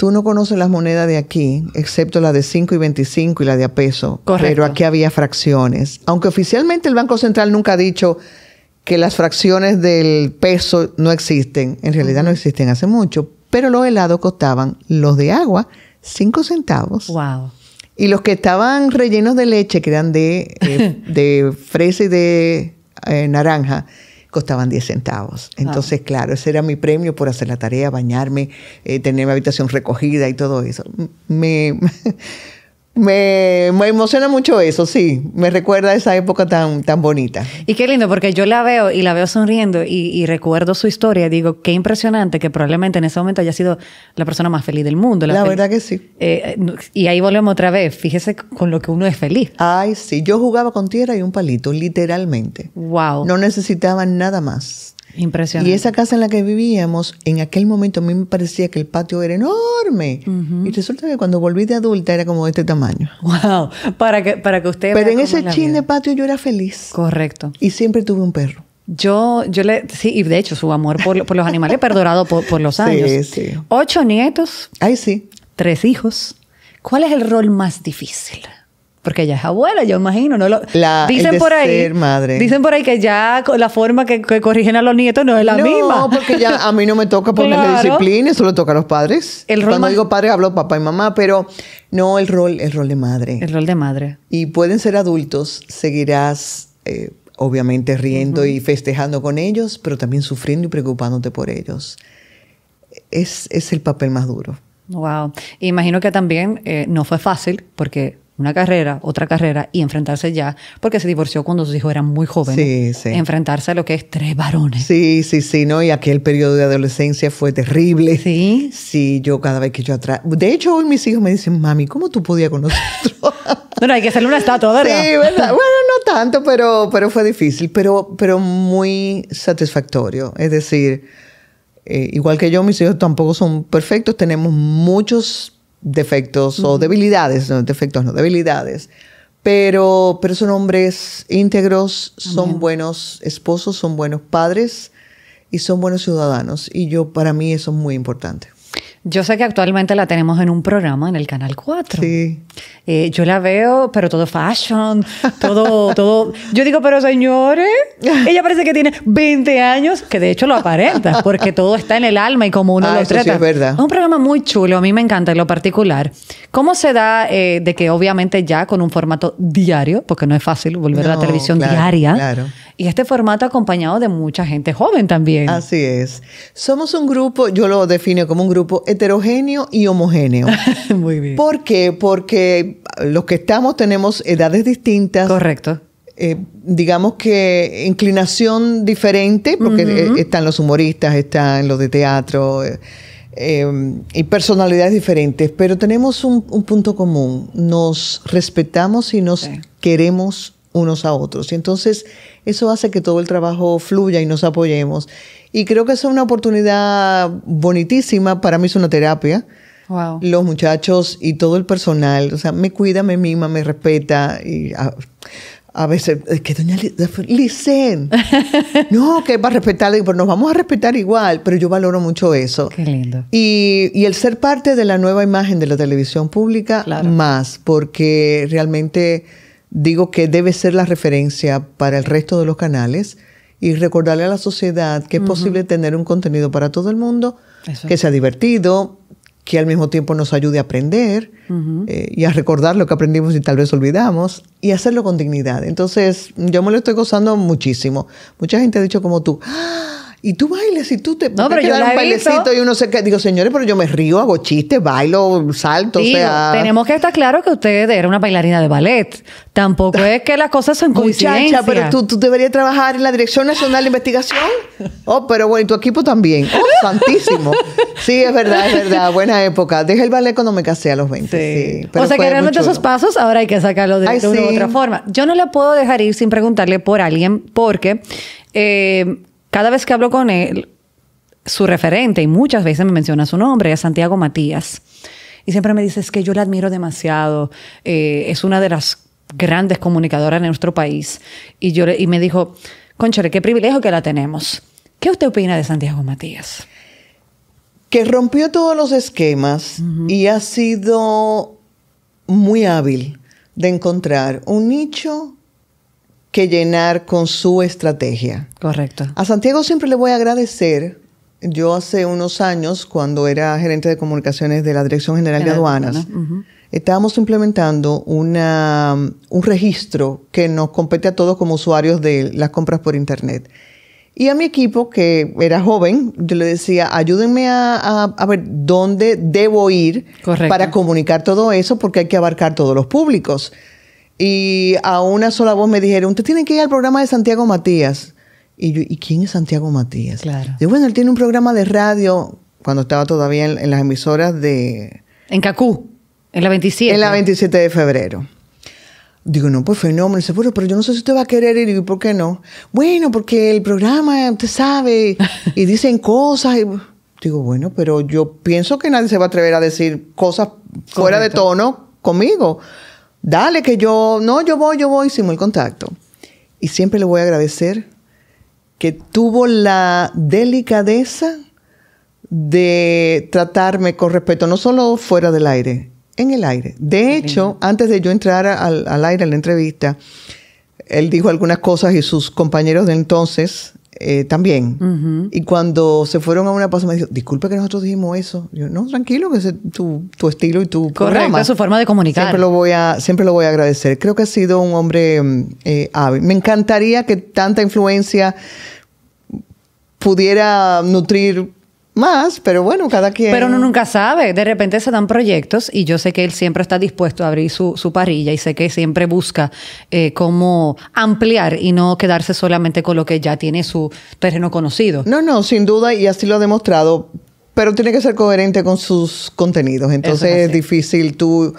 tú no conoces las monedas de aquí, excepto la de 5 y 25 y la de a peso. Correcto. Pero aquí había fracciones. Aunque oficialmente el Banco Central nunca ha dicho que las fracciones del peso no existen. En realidad no existen hace mucho. Pero los helados costaban los de agua 5 centavos. Wow. Y los que estaban rellenos de leche, que eran de, eh, de fresa y de eh, naranja, costaban 10 centavos. Entonces, claro, ese era mi premio por hacer la tarea, bañarme, eh, tener mi habitación recogida y todo eso. Me. Me, emociona mucho eso, sí. Me recuerda esa época tan, tan bonita. Y qué lindo, porque yo la veo y la veo sonriendo y, recuerdo su historia. Digo, qué impresionante que probablemente en ese momento haya sido la persona más feliz del mundo. La, verdad que sí. Eh, eh, y ahí volvemos otra vez. Fíjese con lo que uno es feliz. Ay, sí. Yo jugaba con tierra y un palito, literalmente. Wow. No necesitaba nada más. Impresionante. Y esa casa en la que vivíamos, en aquel momento a mí me parecía que el patio era enorme. Y resulta que cuando volví de adulta era como de este tamaño. ¡Wow! Para que, para que usted. Pero en ese chin de patio yo era feliz. Correcto. Y siempre tuve un perro. Yo, yo le, sí, y de hecho su amor por, los animales perdurado por, por los años. Sí, sí. Ocho nietos. Ay, sí. Tres hijos. ¿Cuál es el rol más difícil? porque ella es abuela, yo imagino, no lo dicen por ahí, madre. dicen por ahí que ya la forma que, corrigen a los nietos no es la misma. No, porque ya a mí no me toca ponerle disciplina, eso le toca a los padres. El Cuando digo padre hablo papá y mamá, pero no el rol, el rol de madre. El rol de madre. Y pueden ser adultos, seguirás eh, obviamente riendo y festejando con ellos, pero también sufriendo y preocupándote por ellos. Es, el papel más duro. Wow. Imagino que también eh, no fue fácil porque una carrera, otra carrera y enfrentarse ya, porque se divorció cuando sus hijos eran muy jóvenes. Sí, sí. Enfrentarse a lo que es tres varones. Sí, sí, sí, ¿no? Y aquel periodo de adolescencia fue terrible. Sí. Sí, yo cada vez que yo atrás. De hecho, hoy mis hijos me dicen, mami, ¿cómo tú podías con nosotros? no, hay que hacerle una estatua, ¿verdad? Sí, ¿verdad? Bueno, no tanto, pero, pero fue difícil, pero, pero muy satisfactorio. Es decir, eh, igual que yo, mis hijos tampoco son perfectos, tenemos muchos defectos o debilidades, no, defectos no, debilidades. Pero, pero son hombres íntegros, son buenos esposos, son buenos padres y son buenos ciudadanos. Y yo, para mí, eso es muy importante. Yo sé que actualmente la tenemos en un programa en el Canal 4. Sí. Eh, yo la veo, pero todo fashion, todo, todo. Yo digo, pero señores, ella parece que tiene 20 años, que de hecho lo aparenta, porque todo está en el alma y como uno ah, lo es verdad. Es un programa muy chulo, a mí me encanta en lo particular. ¿Cómo se da eh, de que obviamente ya con un formato diario, porque no es fácil volver a la televisión diaria, y este formato acompañado de mucha gente joven también? Así es. Somos un grupo, yo lo defino como un grupo heterogéneo y homogéneo. Muy bien. ¿Por qué? Porque los que estamos tenemos edades distintas. Correcto. Eh, digamos que inclinación diferente, porque eh, están los humoristas, están los de teatro. Eh, y personalidades diferentes, pero tenemos un, punto común, nos respetamos y nos queremos unos a otros. Y entonces eso hace que todo el trabajo fluya y nos apoyemos. Y creo que es una oportunidad bonitísima para mí es una terapia. Los muchachos y todo el personal, o sea, me cuida, me mima, me respeta y a, veces, es que doña Licen, no, que para respetar, pero nos vamos a respetar igual, pero yo valoro mucho eso. Qué lindo. Y, y el ser parte de la nueva imagen de la televisión pública, más, porque realmente digo que debe ser la referencia para el resto de los canales y recordarle a la sociedad que es posible tener un contenido para todo el mundo, que sea divertido, que al mismo tiempo nos ayude a aprender eh, y a recordar lo que aprendimos y tal vez olvidamos y hacerlo con dignidad. Entonces, yo me lo estoy gozando muchísimo. Mucha gente ha dicho como tú, ¡Ah! Y tú bailes y tú te no, pero yo un bailecito y uno se digo, señores, pero yo me río, hago chistes, bailo, salto, o sea, tenemos que estar claro que usted era una bailarina de ballet. Tampoco es que las cosas son coincidencias. Muchacha, pero tú, tú deberías trabajar en la Dirección Nacional de Investigación. Oh, pero bueno, y tu equipo también. Oh, santísimo. Sí, es verdad, es verdad, buena época. Dejé el ballet cuando me casé a los 20. Sí. o sea que realmente esos pasos ahora hay que sacarlos de, u otra forma. Yo no la puedo dejar ir sin preguntarle por alguien porque eh, cada vez que hablo con él, su referente, y muchas veces me menciona su nombre, es Santiago Matías. Y siempre me dice, es que yo la admiro demasiado, eh, es una de las grandes comunicadoras de nuestro país. Y, yo y me dijo, conchale, qué privilegio que la tenemos. ¿Qué usted opina de Santiago Matías? Que rompió todos los esquemas y ha sido muy hábil de encontrar un nicho que llenar con su estrategia. Correcto. A Santiago siempre le voy a agradecer. Yo hace unos años, cuando era gerente de comunicaciones de la Dirección General de Aduanas, estábamos implementando un registro que nos compete a todos como usuarios de las compras por Internet. Y a mi equipo, que era joven, yo le decía, ayúdenme a, ver dónde debo ir para comunicar todo eso, porque hay que abarcar todos los públicos. Y a una sola voz me dijeron, usted tiene que ir al programa de Santiago Matías. Y yo, ¿y quién es Santiago Matías? Claro. Yo, bueno, él tiene un programa de radio cuando estaba todavía en, las emisoras de... En Cacú, en la 27. En la 27 de febrero. Digo, no, pues fenómeno. Dice, bueno, pero yo no sé si usted va a querer ir. Y ¿por qué no? Bueno, porque el programa, usted sabe, y dicen cosas. Digo, bueno, pero yo pienso que nadie se va a atrever a decir cosas fuera de tono conmigo dale que yo, no, yo voy, yo voy, hicimos el contacto. Y siempre le voy a agradecer que tuvo la delicadeza de tratarme con respeto, no solo fuera del aire, en el aire. De hecho, antes de yo entrar al, al aire en la entrevista, él dijo algunas cosas y sus compañeros de entonces eh, también. Y cuando se fueron a una pausa me dijo, disculpe que nosotros dijimos eso. Yo, no, tranquilo, que es tu, tu estilo y tu Correcto, su forma de comunicar. Siempre lo, voy a, siempre lo voy a agradecer. Creo que ha sido un hombre eh, hábil. Me encantaría que tanta influencia pudiera nutrir más, pero bueno, cada quien. Pero uno nunca sabe. De repente se dan proyectos y yo sé que él siempre está dispuesto a abrir su, parrilla y sé que siempre busca eh, cómo ampliar y no quedarse solamente con lo que ya tiene su terreno conocido. No, no, sin duda, y así lo ha demostrado, pero tiene que ser coherente con sus contenidos. Entonces es, difícil tú.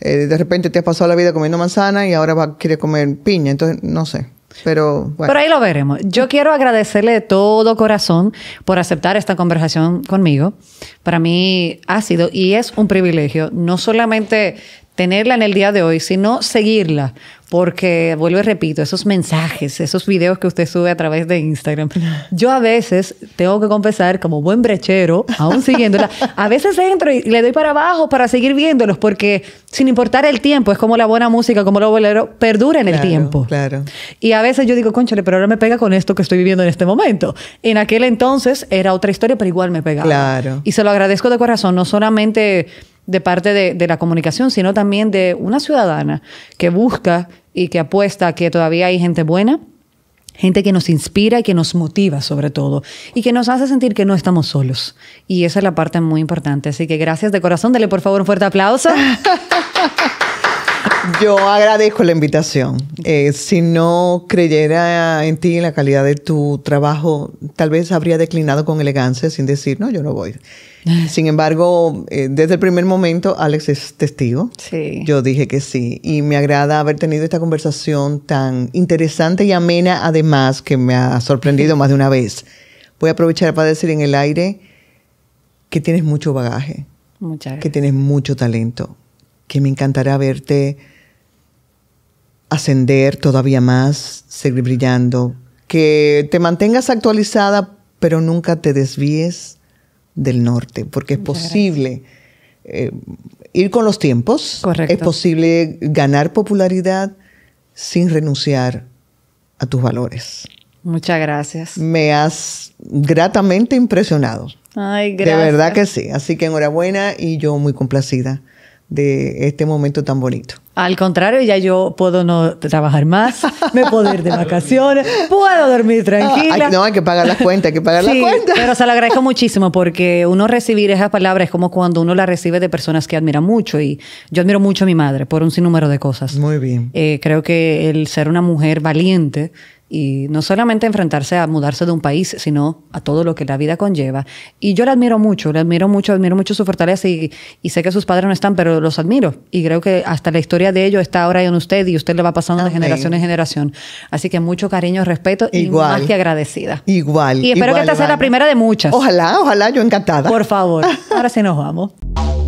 Eh, de repente te has pasado la vida comiendo manzana y ahora va, quieres comer piña, entonces no sé. Pero, bueno. ahí lo veremos. Yo quiero agradecerle de todo corazón por aceptar esta conversación conmigo. Para mí ha sido y es un privilegio no solamente tenerla en el día de hoy, sino seguirla, porque vuelvo y repito, esos mensajes, esos videos que usted sube a través de Instagram, yo a veces tengo que confesar, como buen brechero, aún siguiéndola, a veces entro y le doy para abajo para seguir viéndolos, porque sin importar el tiempo, es como la buena música, como lo boleros, perdura en el tiempo. Claro. Y a veces yo digo, conchale, pero ahora me pega con esto que estoy viviendo en este momento. En aquel entonces era otra historia, pero igual me pegaba. Claro. Y se lo agradezco de corazón, no solamente de parte de, la comunicación, sino también de una ciudadana que busca y que apuesta que todavía hay gente buena, gente que nos inspira y que nos motiva sobre todo, y que nos hace sentir que no estamos solos. Y esa es la parte muy importante. Así que gracias de corazón, dale por favor un fuerte aplauso. Yo agradezco la invitación. Eh, si no creyera en ti, en la calidad de tu trabajo, tal vez habría declinado con elegancia sin decir, no, yo no voy. Sin embargo, eh, desde el primer momento, Alex es testigo. Sí. Yo dije que sí. Y me agrada haber tenido esta conversación tan interesante y amena, además, que me ha sorprendido más de una vez. Voy a aprovechar para decir en el aire que tienes mucho bagaje. Que tienes mucho talento. Que me encantará verte ascender todavía más, seguir brillando, que te mantengas actualizada, pero nunca te desvíes del norte, porque es posible eh, ir con los tiempos, es posible ganar popularidad sin renunciar a tus valores. Muchas gracias. Me has gratamente impresionado. Ay, gracias. De verdad que sí. Así que enhorabuena y yo muy complacida de este momento tan bonito. Al contrario, ya yo puedo no trabajar más, me puedo ir de vacaciones, puedo dormir tranquila. no, hay que pagar las cuentas, hay que pagar las cuentas. Pero se lo agradezco muchísimo porque uno recibir esas palabras es como cuando uno las recibe de personas que admira mucho. Y yo admiro mucho a mi madre por un sinnúmero de cosas. Muy bien. Eh, creo que el ser una mujer valiente y no solamente enfrentarse a mudarse de un país, sino a todo lo que la vida conlleva. Y yo la admiro mucho, la admiro mucho, admiro mucho su fortaleza y, sé que sus padres no están, pero los admiro. Y creo que hasta la historia de ellos está ahora en usted y usted le va pasando de generación en generación. Así que mucho cariño, respeto y más que agradecida. Igual. Y espero que esta sea la primera de muchas. Ojalá, ojalá, yo encantada. Por favor. Ahora sí nos vamos.